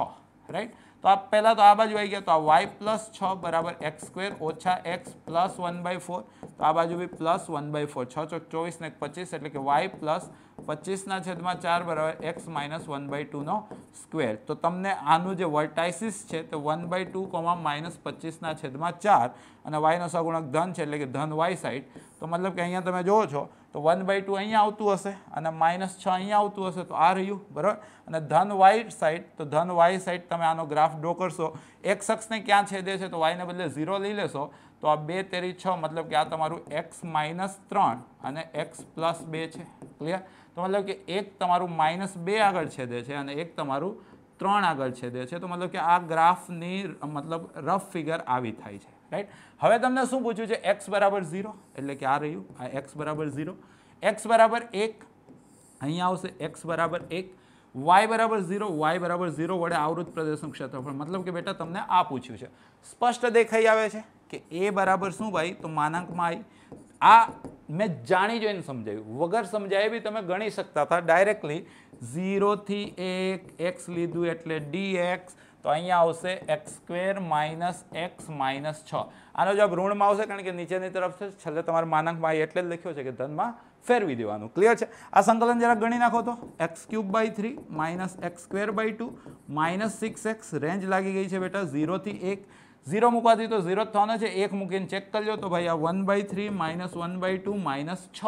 રાઈટ તો આ પહેલાં તો આ બાજુ આવી ગયા તો આ વાય પ્લસ છ બરાબર એક્સ સ્ક્વેર ઓછા X plus one by four તો આ બાજુ બી પ્લસ વન બાય ફોર છ ચોક ચોવીસને ને પચીસ એટલે કે વાય પ્લસ પચીસના છેદમાં ચાર બરાબર એક્સ માઇનસ વન બાય ટુનો સ્ક્વેર તો તમને આનું જે વર્ટાઇસિસ છે તે one by two comma minus પચીસના છેદમાં ચાર અને વાયનો સગુણક ધન છે એટલે કે ધન વાય સાઇડ તો મતલબ કે અહીંયા તમે જુઓ છો તો વન બાય ટુ અહીંયા આવતું હશે અને માઇનસ છ અહીંયા આવતું હશે તો આ રહ્યું બરાબર અને ધન વાય સાઈડ તો ધન વાય સાઈડ તમે આનો ગ્રાફ ડ્રો કરશો એક્સ અક્ષને ક્યાં છેદે છે તો વાયને બદલે ઝીરો લઈ લેશો તો આ બે તેરી છ મતલબ કે આ તમારું એક્સ માઇનસ ત્રણ અને એક્સ પ્લસ બે છે ક્લિયર તો મતલબ કે એક તમારું માઇનસ બે આગળ છેદે છે અને એક તમારું ત્રણ આગળ છેદે છે તો મતલબ કે આ ગ્રાફની મતલબ રફ ફિગર આવી થાય છે રાઈટ હવે તમને શું પૂછ્યું છે એક્સ બરાબર ઝીરો એટલે કે આ રહ્યું આ એક્સ બરાબર ઝીરો એક્સ બરાબર એક અહીંયા આવશે એક્સ બરાબર એક વાય બરાબર ઝીરો વાય બરાબર ઝીરો વડે આવૃત પ્રદેશનું ક્ષેત્રફળ મતલબ કે બેટા તમને આ પૂછ્યું છે સ્પષ્ટ દેખાઈ આવે છે કે એ બરાબર શું ભાઈ તો માનાંકમાં આવી આ મેં જાણી જોઈને સમજાવ્યું વગર સમજાય બી તમે ગણી શકતા હતા ડાયરેક્ટલી ઝીરોથી એક એક્સ લીધું એટલે ડી એક્સ તો અહીંયા આવશે X square minus X minus છ આનો જવાબ ઋણમાં આવશે કારણ કે નીચેની તરફ છે છેલ્લે તમારે માનાંકમાં એટલે જ લખ્યો છે કે ધનમાં ફેરવી દેવાનું ક્લિયર છે આ સંકલન જરા ગણી નાખો તો X cube by three minus X square by two minus six X range લાગી ગઈ છે બેટા ઝીરોથી એક ઝીરો મૂકવાથી તો ઝીરો જ થવાનો છે એક મૂકીને ચેક કરજો તો ભાઈ આ one by three minus one by two minus છ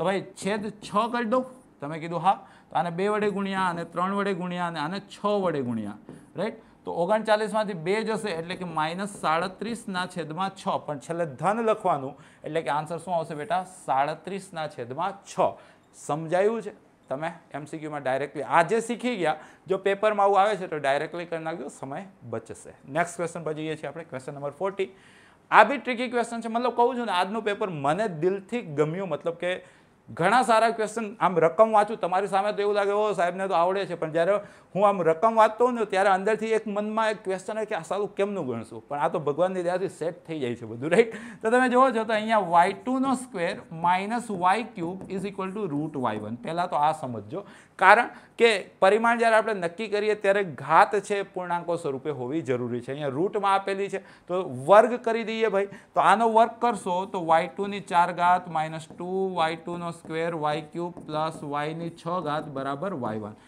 તો ભાઈ છેદ છ કરી દો તમે કીધું હા તો આને બે વડે ગુણ્યા અને ત્રણ વડે ગુણ્યા અને આને છ વડે ગુણ્યા રાઈટ તો ઓગણચાલીસમાંથી બે જશે એટલે કે માઇનસ સાડત્રીસના છેદમાં છ પણ છેલ્લે ધન લખવાનું એટલે કે આન્સર શું આવશે બેટા સાડત્રીસના છેદમાં છ સમજાયું છે તમે એમસીક્યુમાં ડાયરેક્ટલી આજે શીખી ગયા જો પેપરમાં આવું આવે છે તો ડાયરેક્ટલી કરી નાખજો સમય બચશે નેક્સ્ટ ક્વેશ્ચન પર જઈએ છીએ આપણે ક્વેશ્ચન નંબર ફોર્ટી આ બી ટ્રીકી ક્વેશ્ચન છે મતલબ કહું છું ને આજનું પેપર મને દિલથી ગમ્યું મતલબ કે ઘણા સારા ક્વેશ્ચન આમ રકમ વાંચું તમારી સામે તો એવું લાગે ઓ સાહેબને તો આવડે છે પણ જ્યારે હું આમ રકમ વાંચતો ને ત્યારે અંદરથી એક મનમાં એક ક્વેશ્ચન હોય કે આ સારું કેમનું ગણશું પણ આ તો ભગવાનની દયાથી સેટ થઈ જાય છે બધું રાઈટ તો તમે જુઓ છો તો અહીંયા વાય ટુનો square minus Y cube is equal to root Y one પહેલાં તો આ સમજજો કારણ કે પરિમાણ જ્યારે આપણે નક્કી કરીએ ત્યારે ઘાત છે પૂર્ણાંકો સ્વરૂપે હોવી જરૂરી છે અહીંયા રૂટમાં આપેલી છે તો વર્ગ કરી દઈએ ભાઈ તો આનો વર્ગ કરશો તો વાય ટુની ચાર ઘાત માઇનસ ટુ વાય ટુનો સ્ક્વેર વાય ક્યુબ પ્લસ વાયની છ ઘાત બરાબર વાય વન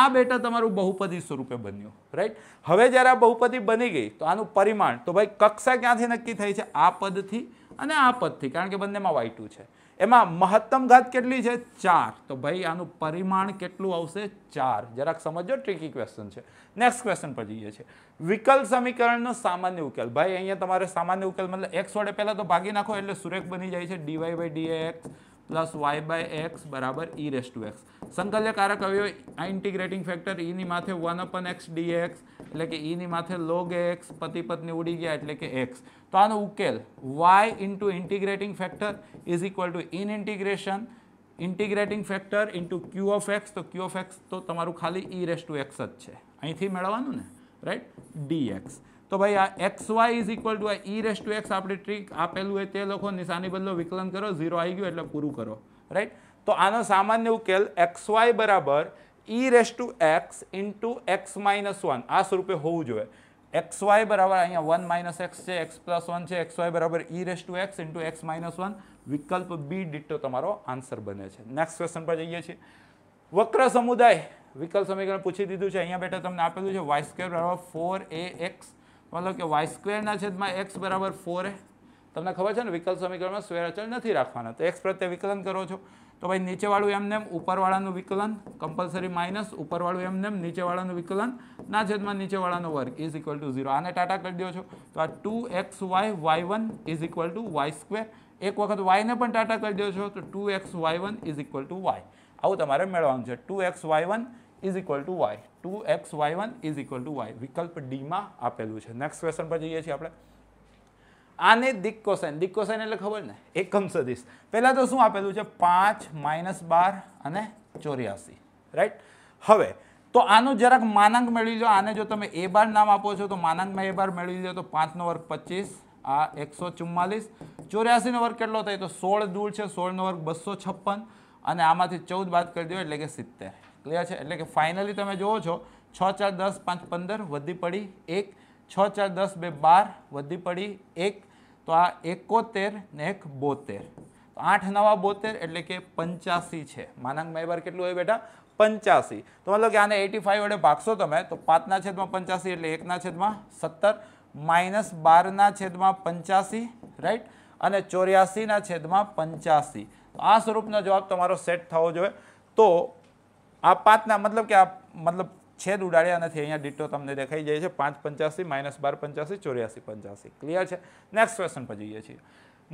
આ બેટા તમારું બહુપદી સ્વરૂપે બન્યું રાઈટ હવે જ્યારે આ બહુપદી બની ગઈ તો આનું પરિમાણ તો ભાઈ કક્ષા ક્યાંથી નક્કી થઈ છે આ પદથી અને આ પદથી કારણ કે બંનેમાં વાય ટુ છે એમાં મહત્તમ ઘાત કેટલી છે ચાર તો ભાઈ આનું પરિમાણ કેટલું આવશે ચાર જરાક સમજો ટ્રીકી ક્વેશ્ચન છે નેક્સ્ટ ક્વેશ્ચન પર જઈએ છીએ વિકલ સમીકરણનો સામાન્ય ઉકેલ ભાઈ અહીંયા તમારે સામાન્ય ઉકેલ મતલબ એક્સ વડે પહેલાં તો ભાગી નાખો એટલે સુરેખ બની જાય છે D Y by D X plus Y by X બરાબર E e raise to X સંકલ્યકારક અવયવ આ ઇન્ટિગ્રેટિંગ ફેક્ટર ઈની માથે one upon X D X એટલે કે ઈની e માથે લોગ એક્સ પતિ પત્ની ઉડી ગયા એટલે કે એક્સ તો આનો ઉકેલ Y into integrating factor is equal to in integration integrating factor into Q of x તો ક્યુ ઓફ એક્સ તો તમારું ખાલી ઈ રેસ ટુ એક્સ જ છે અહીંથી મેળવવાનું ને રાઈટ ડી એક્સ તો ભાઈ આ X Y is equal to આ ઈ રેસ ટુ એક્સ આપણે ટ્રીક આપેલું હોય તે લખો નિશાની બદલો વિકલન કરો ઝીરો આવી ગયું એટલે પૂરું કરો રાઈટ તો આનો સામાન્ય ઉકેલ એક્સ વાય બરાબર E raise to X into X minus one આ સ્વરૂપે હોવું જોઈએ એક્સ વાય બરાબર અહીંયા વન માઇનસ એક્સ છે એક્સ પ્લસ વન છે એક્સ વાય બરાબર E raise to X into X minus one વિકલ્પ બી ડિટ્ટો તમારો આન્સર બને છે નેક્સ્ટ ક્વેશ્ચન પર જઈએ છીએ વક્ર સમુદાય વિકલ્પ સમીકરણ પૂછી દીધું છે અહીંયા બેટા તમને આપેલું છે વાય સ્ક્વેર બરાબર ફોર એ એક્સ મતલબ કે વાય સ્ક્વેરના છેદમાં એક્સ બરાબર ફોર એ તમને ખબર છે ને વિકલ્પ સમીકરણમાં સ્વેર અચળ નથી રાખવાના તો એક્સ પ્રત્યે વિકલન કરો છો તો ભાઈ નીચેવાળું એમને ઉપરવાળાનું વિકલન કમ્પલસરી માઇનસ ઉપરવાળું એમને નીચેવાળાનું વિકલન ના છેદમાં નીચેવાળાનો વર્ગ ઇઝ ઇક્વલ ટુ ઝીરો આને ટાટા કરી દો છો તો આ two x y y one is equal to y square એક વખત વાયને પણ ટાટા કરી દો છો તો two x y one is equal to y આવું તમારે મેળવવાનું છે two x y one is equal to y two x y one is equal to y વિકલ્પ ડીમાં આપેલું છે નેક્સ્ટ ક્વેશ્ચન પર જઈએ છીએ આપણે આને દિક કોસાઇન દિક કોસાઇન એટલે ખબર ને એકમ સદીશ પહેલાં તો શું આપેલું છે પાંચ માઇનસ બાર અને ચોર્યાસી રાઈટ હવે તો આનું જરાક માનાંક મેળવી લો આને જો તમે એ બાર નામ આપો છો તો માનાંકમાં એ બાર મેળવી લો તો પાંચનો વર્ગ પચીસ આ એકસો ચુમ્માલીસ ચોર્યાસીનો વર્ગ કેટલો થાય તો સોળ દૂર છે સોળનો વર્ગ બસો છપ્પન અને આમાંથી ચૌદ બાદ કરી દો એટલે કે સિત્તેર ક્લિયર છે એટલે કે ફાઇનલી તમે જુઓ છો છ ચાર દસ પાંચ પંદર વધી પડી એક છ ચાર દસ બે બાર વધી પડી એક તો આ એકોતેર ને એક બોતેર તો આઠ નવા બોતેર એટલે કે પંચ્યાસી છે માનાંકમાં એવાર કેટલું હોય બેટા પંચ્યાસી તો મતલબ કે આને એટી ફાઈવ વડે ભાગશો તમે તો પાંચના છેદમાં પંચ્યાસી એટલે એકના છેદમાં સત્તર માઇનસ બારના છેદમાં પંચ્યાસી રાઈટ અને ચોર્યાસીના છેદમાં પંચ્યાસી તો આ સ્વરૂપનો જવાબ તમારો સેટ થવો જોઈએ તો આ પાંચના મતલબ કે આ મતલબ છેદ ઉડાડ્યા નથી અહીંયા ડીટો તમને દેખાઈ જાય છે પાંચ પંચ્યાસી માઇનસ બાર પંચ્યાસી ચોર્યાસી પંચ્યાસી ક્લિયર છે નેક્સ્ટ ક્વેશ્ચન પર જઈએ છીએ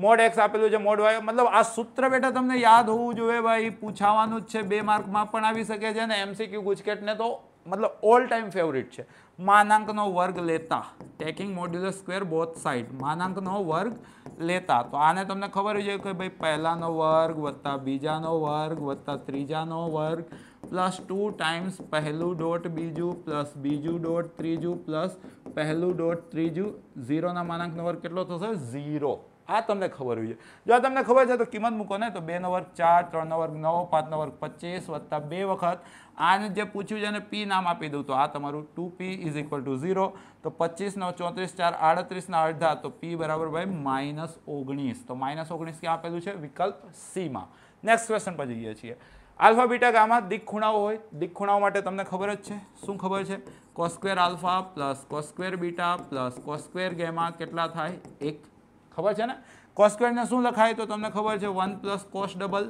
મોડ એક્સ આપેલું છે મોડ વાય મતલબ આ સૂત્ર બેટા તમને યાદ હોવું જોઈએ ભાઈ પૂછાવાનું જ છે બે માર્કમાં પણ આવી શકે છે ને એમસીક્યુ ગુજકેટને તો મતલબ ઓલ ટાઈમ ફેવરિટ છે માનાંકનો વર્ગ લેતા taking modular square both side માનાંકનો વર્ગ લેતા તો આને તમને ખબર હોય છે કે ભાઈ પહેલાંનો વર્ગ વત્તા બીજાનો વર્ગ વત્તા ત્રીજાનો વર્ગ પ્લસ ટુ ટાઈમ્સ પહેલું ડોટ બીજું પ્લસ બીજું ડોટ ત્રીજું પ્લસ પહેલું ડોટ ત્રીજું ઝીરોના માનાંકનો વર્ગ કેટલો થશે ઝીરો આ તમને ખબર હોય છે જો આ તમને ખબર છે તો કિંમત મૂકો ને તો બેનો વર્ગ ચાર ત્રણનો વર્ગ નવ પાંચનો વર્ગ પચીસ વત્તા બે વખત આને જે પૂછ્યું છે એને પી નામ આપી દઉં તો આ તમારું two P is equal to zero તો પચીસનો ચોત્રીસ ચાર આડત્રીસના અડધા તો પી બરાબર ભાઈ માઇનસ ઓગણીસ તો માઇનસ ઓગણીસ ક્યાં આપેલું છે વિકલ્પ સીમાં નેક્સ્ટ ક્વેશ્ચન પર જઈએ છીએ આલ્ફા બીટા ગામાં દિક ખૂણાઓ હોય દિક ખૂણાઓ માટે તમને ખબર જ છે શું ખબર છે cos square alpha plus cos square beta plus cos square gamma કેટલા થાય એક ખબર છે ને કોસ્ક્વેરને શું લખાય તો તમને ખબર છે one plus cos double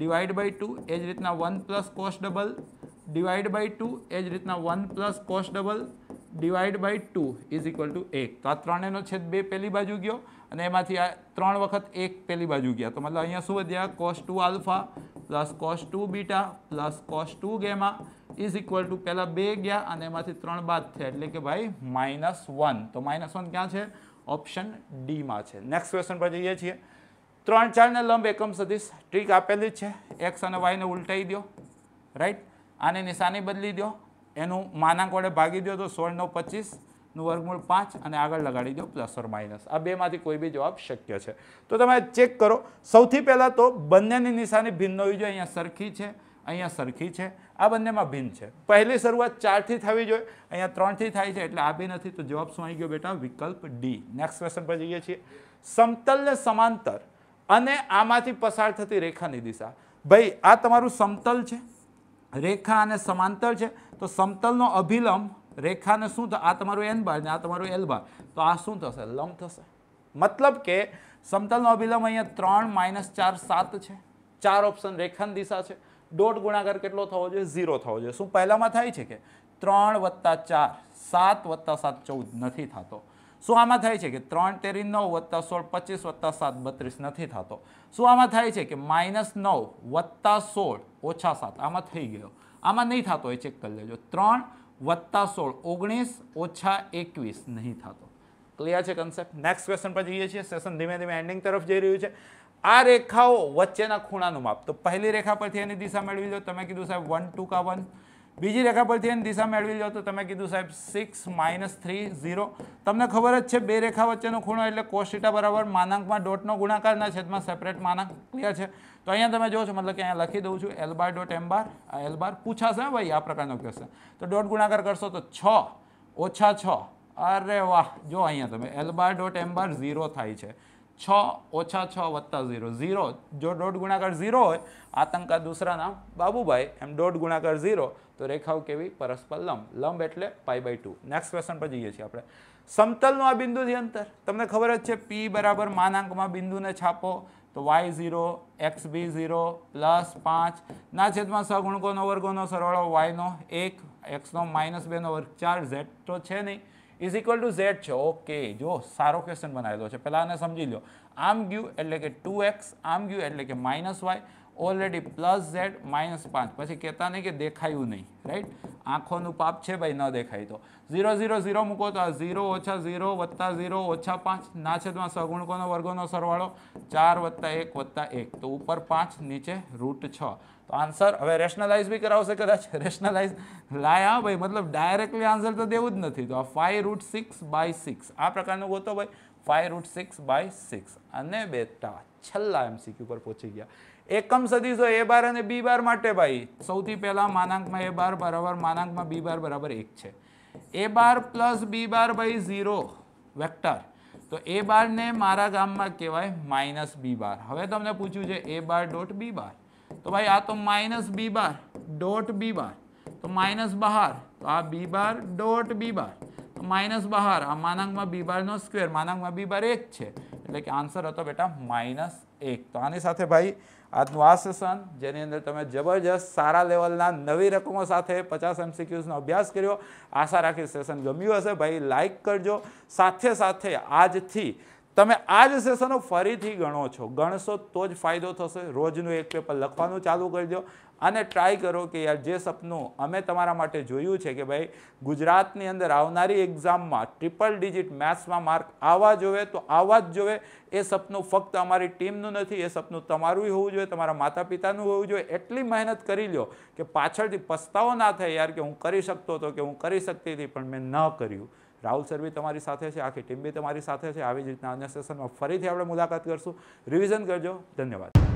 divide by two એ જ રીતના one plus cos double divide by two એ જ રીતના one plus cos double divide by two is equal to એક તો આ ત્રણેનો છેદ બે પહેલી બાજુ ગયો અને એમાંથી આ ત્રણ વખત એક પહેલી બાજુ ગયા તો મતલબ અહીંયા શું વધ્યા cos two alpha plus cos two beta plus cos two gamma is equal to પહેલાં બે ગયા અને એમાંથી ત્રણ બાદ થયા એટલે કે ભાઈ માઇનસ વન તો માઇનસ વન ક્યાં છે ઓપ્શન ડીમાં છે નેક્સ્ટ ક્વેશ્ચન પર જઈએ છીએ ત્રણ ચારને લંબ એકમ સદીશ ટ્રીક આપેલી જ છે એક્સ અને વાયને ઉલટાઈ દો રાઈટ આને નિશાની બદલી દો એનું માનાંક વડે ભાગી દો તો સોળ નવ પચીસ નું વર્ગમૂળ પાંચ અને આગળ લગાડી દો પ્લસ ઓર માઇનસ આ બેમાંથી કોઈ બી જવાબ શક્ય છે તો તમે ચેક કરો સૌથી પહેલાં તો બંનેની નિશાની ભિન્ન હોવી જોઈએ અહીંયા સરખી છે અહીંયા સરખી છે આ બંનેમાં ભિન્ન છે પહેલી શરૂઆત ચારથી થવી જોઈએ અહીંયા ત્રણથી થાય છે એટલે આ બી નથી તો જવાબ શું આવી ગયો બેટા વિકલ્પ ડી નેક્સ્ટ ક્વેશ્ચન પર જઈએ છીએ સમતલને સમાંતર અને આમાંથી પસાર થતી રેખાની દિશા ભાઈ આ તમારું સમતલ છે રેખા અને સમાંતર છે તો સમતલનો અભિલંબ રેખાને શું થશે આ તમારું એન બાર ને આ તમારું એલ બાર તો આ શું થશે લંબ થશે મતલબ કે સમતલનો અભિલંબ અહીંયા ત્રણ માઇનસ ચાર સાત છે ચાર ઓપ્શન રેખાની દિશા છે દોઢ ગુણાકાર કેટલો થવો જોઈએ ઝીરો થવો જોઈએ શું પહેલામાં થાય છે કે ત્રણ વત્તા ચાર સાત વત્તા સાત ચૌદ નથી થતો શું આમાં થાય છે કે ત્રણ તેરી નવ વત્તા સોળ પચીસ વત્તા સાત બત્રીસ નથી થતો શું આમાં થાય છે કે માઇનસ નવ વત્તા સોળ ઓછા સાત આમાં થઈ ગયો આમાં નહીં થતો એ ચેક કરી લેજો ત્રણ વત્તા સોળ ઓગણીસ ઓછા એકવીસ નહીં થતો ક્લિયર છે કન્સેપ્ટ નેક્સ્ટ ક્વેશ્ચન પર જઈએ છીએ સેશન ધીમે ધીમે એન્ડિંગ તરફ જઈ રહ્યું છે આ રેખાઓ વચ્ચેના ખૂણાનું માપ તો પહેલી રેખા પરથી એની દિશા મેળવી લો તમે કીધું સાહેબ વન ટુ કા વન બીજી રેખા પરથી એની દિશા મેળવી લો તો તમે કીધું સાહેબ સિક્સ માઇનસ થ્રી ઝીરો તમને ખબર જ છે બે રેખા વચ્ચેનો ખૂણો એટલે કોશિટા બરાબર માનાંકમાં ડોટનો ગુણાકારના છેદમાં સેપરેટ માનાંક ક્લિયર છે તો અહીંયા તમે જોશો મતલબ કે અહીંયા લખી દઉં છું એલ બાર ડોટ એમ બાર આ એલ બાર પૂછાશે ભાઈ આ પ્રકારનો ક્વેશ્ચન તો ડોટ ગુણાકાર કરશો તો છ ઓછા છ અરે વાહ જો અહીંયા તમે L bar dot M bar zero થાય છે છ ઓછા છ વત્તા ઝીરો ઝીરો જો ડોટ ગુણાકાર ઝીરો હોય આતંકા દૂસરા નામ બાબુભાઈ એમ ડોટ ગુણાકાર ઝીરો તો રેખાઓ કેવી પરસ્પર લંબ લંબ એટલે pi by two next question પર જઈએ છીએ આપણે સમતલનું આ બિંદુથી અંતર તમને ખબર જ છે પી બરાબર માનાંકમાં બિંદુને છાપો તો y zero x b zero plus ના છેદમાં સગુણકોનો વર્ગોનો સરવાળો વાયનો એક એક્સનો માઇનસ બેનો વર્ગ ચાર ઝેડ તો છે નહીં ઇઝ ઇક્વલ ટુ ઝેડ છે ઓકે જો સારો ક્વેશ્ચન બનાવેલો છે પહેલાં આને સમજી લો આમ ગયું એટલે કે ટુ એક્સ આમ ગયું એટલે કે minus y already plus Z minus પાંચ પછી કહેતા નહીં કે દેખાયું નહીં રાઈટ આંખોનું પાપ છે ભાઈ ન દેખાય તો ઝીરો ઝીરો ઝીરો મૂકો તો આ ઝીરો ઓછા ઝીરો વત્તા ઝીરો ઓછા પાંચ ના છેદમાં સગુણકોનો વર્ગોનો સરવાળો ચાર વત્તા એક વત્તા એક તો ઉપર પાંચ નીચે રૂટ છ તો આન્સર હવે રેશનલાઇઝ બી કરાવશે કદાચ રેશનલાઇઝ <laughs> લાયા ભાઈ મતલબ ડાયરેક્ટલી આન્સર તો દેવું જ નથી તો આ five root six by six આ પ્રકારનું ગોતો ભાઈ five root six by six અને બેટા છેલ્લા એમસીક્યુ પર પહોંચી ગયા એકમ સદીશો એ બાર અને બી બાર માટે ભાઈ સૌથી પહેલાં માનાંકમાં એ બાર બરાબર માનાંકમાં બી બાર બરાબર એક છે એ બાર પ્લસ બી બાર ભાઈ ઝીરો વેક્ટર તો એ બારને મારા ગામમાં કહેવાય માઇનસ બી બાર હવે તમને પૂછ્યું છે એ બાર ડોટ બી બાર તો ભાઈ આ તો માઇનસ બી બાર ડોટ બી બાર તો માઇનસ બહાર તો આ બી બાર ડોટ બી બાર તો માઇનસ બહાર આ માનાંકમાં બી બારનો સ્ક્વેર માનાંકમાં બી બાર એક છે એટલે કે આન્સર હતો બેટા માઇનસ એક તો આની સાથે ભાઈ આજનું આ સેશન જેની અંદર તમે જબરજસ્ત સારા લેવલના નવી રકમો સાથે પચાસ એમસીક્યુઝનો અભ્યાસ કર્યો આશા રાખી સેશન ગમ્યું હશે ભાઈ લાઇક કરજો સાથે સાથે આજથી તમે આ જ સેશનો ફરીથી ગણો છો ગણશો તો જ ફાયદો થશે રોજનું એક પેપર લખવાનું ચાલુ કરજો અને ટ્રાય કરો કે યાર જે સપનું અમે તમારા માટે જોયું છે કે ભાઈ ગુજરાતની અંદર આવનારી એક્ઝામમાં ટ્રિપલ ડિજિટ મેથ્સમાં માર્ક આવવા જોવે તો આવવા જ જોવે એ સપનું ફક્ત અમારી ટીમનું નથી એ સપનું તમારું હોવું જોઈએ તમારા માતા પિતાનું હોવું જોઈએ એટલી મહેનત કરી લો કે પાછળથી પસ્તાવો ના થાય યાર કે હું કરી શકતો હતો કે હું કરી શકતી હતી પણ મેં ન કર્યું રાહુલ સર બી તમારી સાથે છે આખી ટીમ બી તમારી સાથે છે આવી જ રીતના અન્ય સેશનમાં ફરીથી આપણે મુલાકાત કરશું રિવિઝન કરજો ધન્યવાદ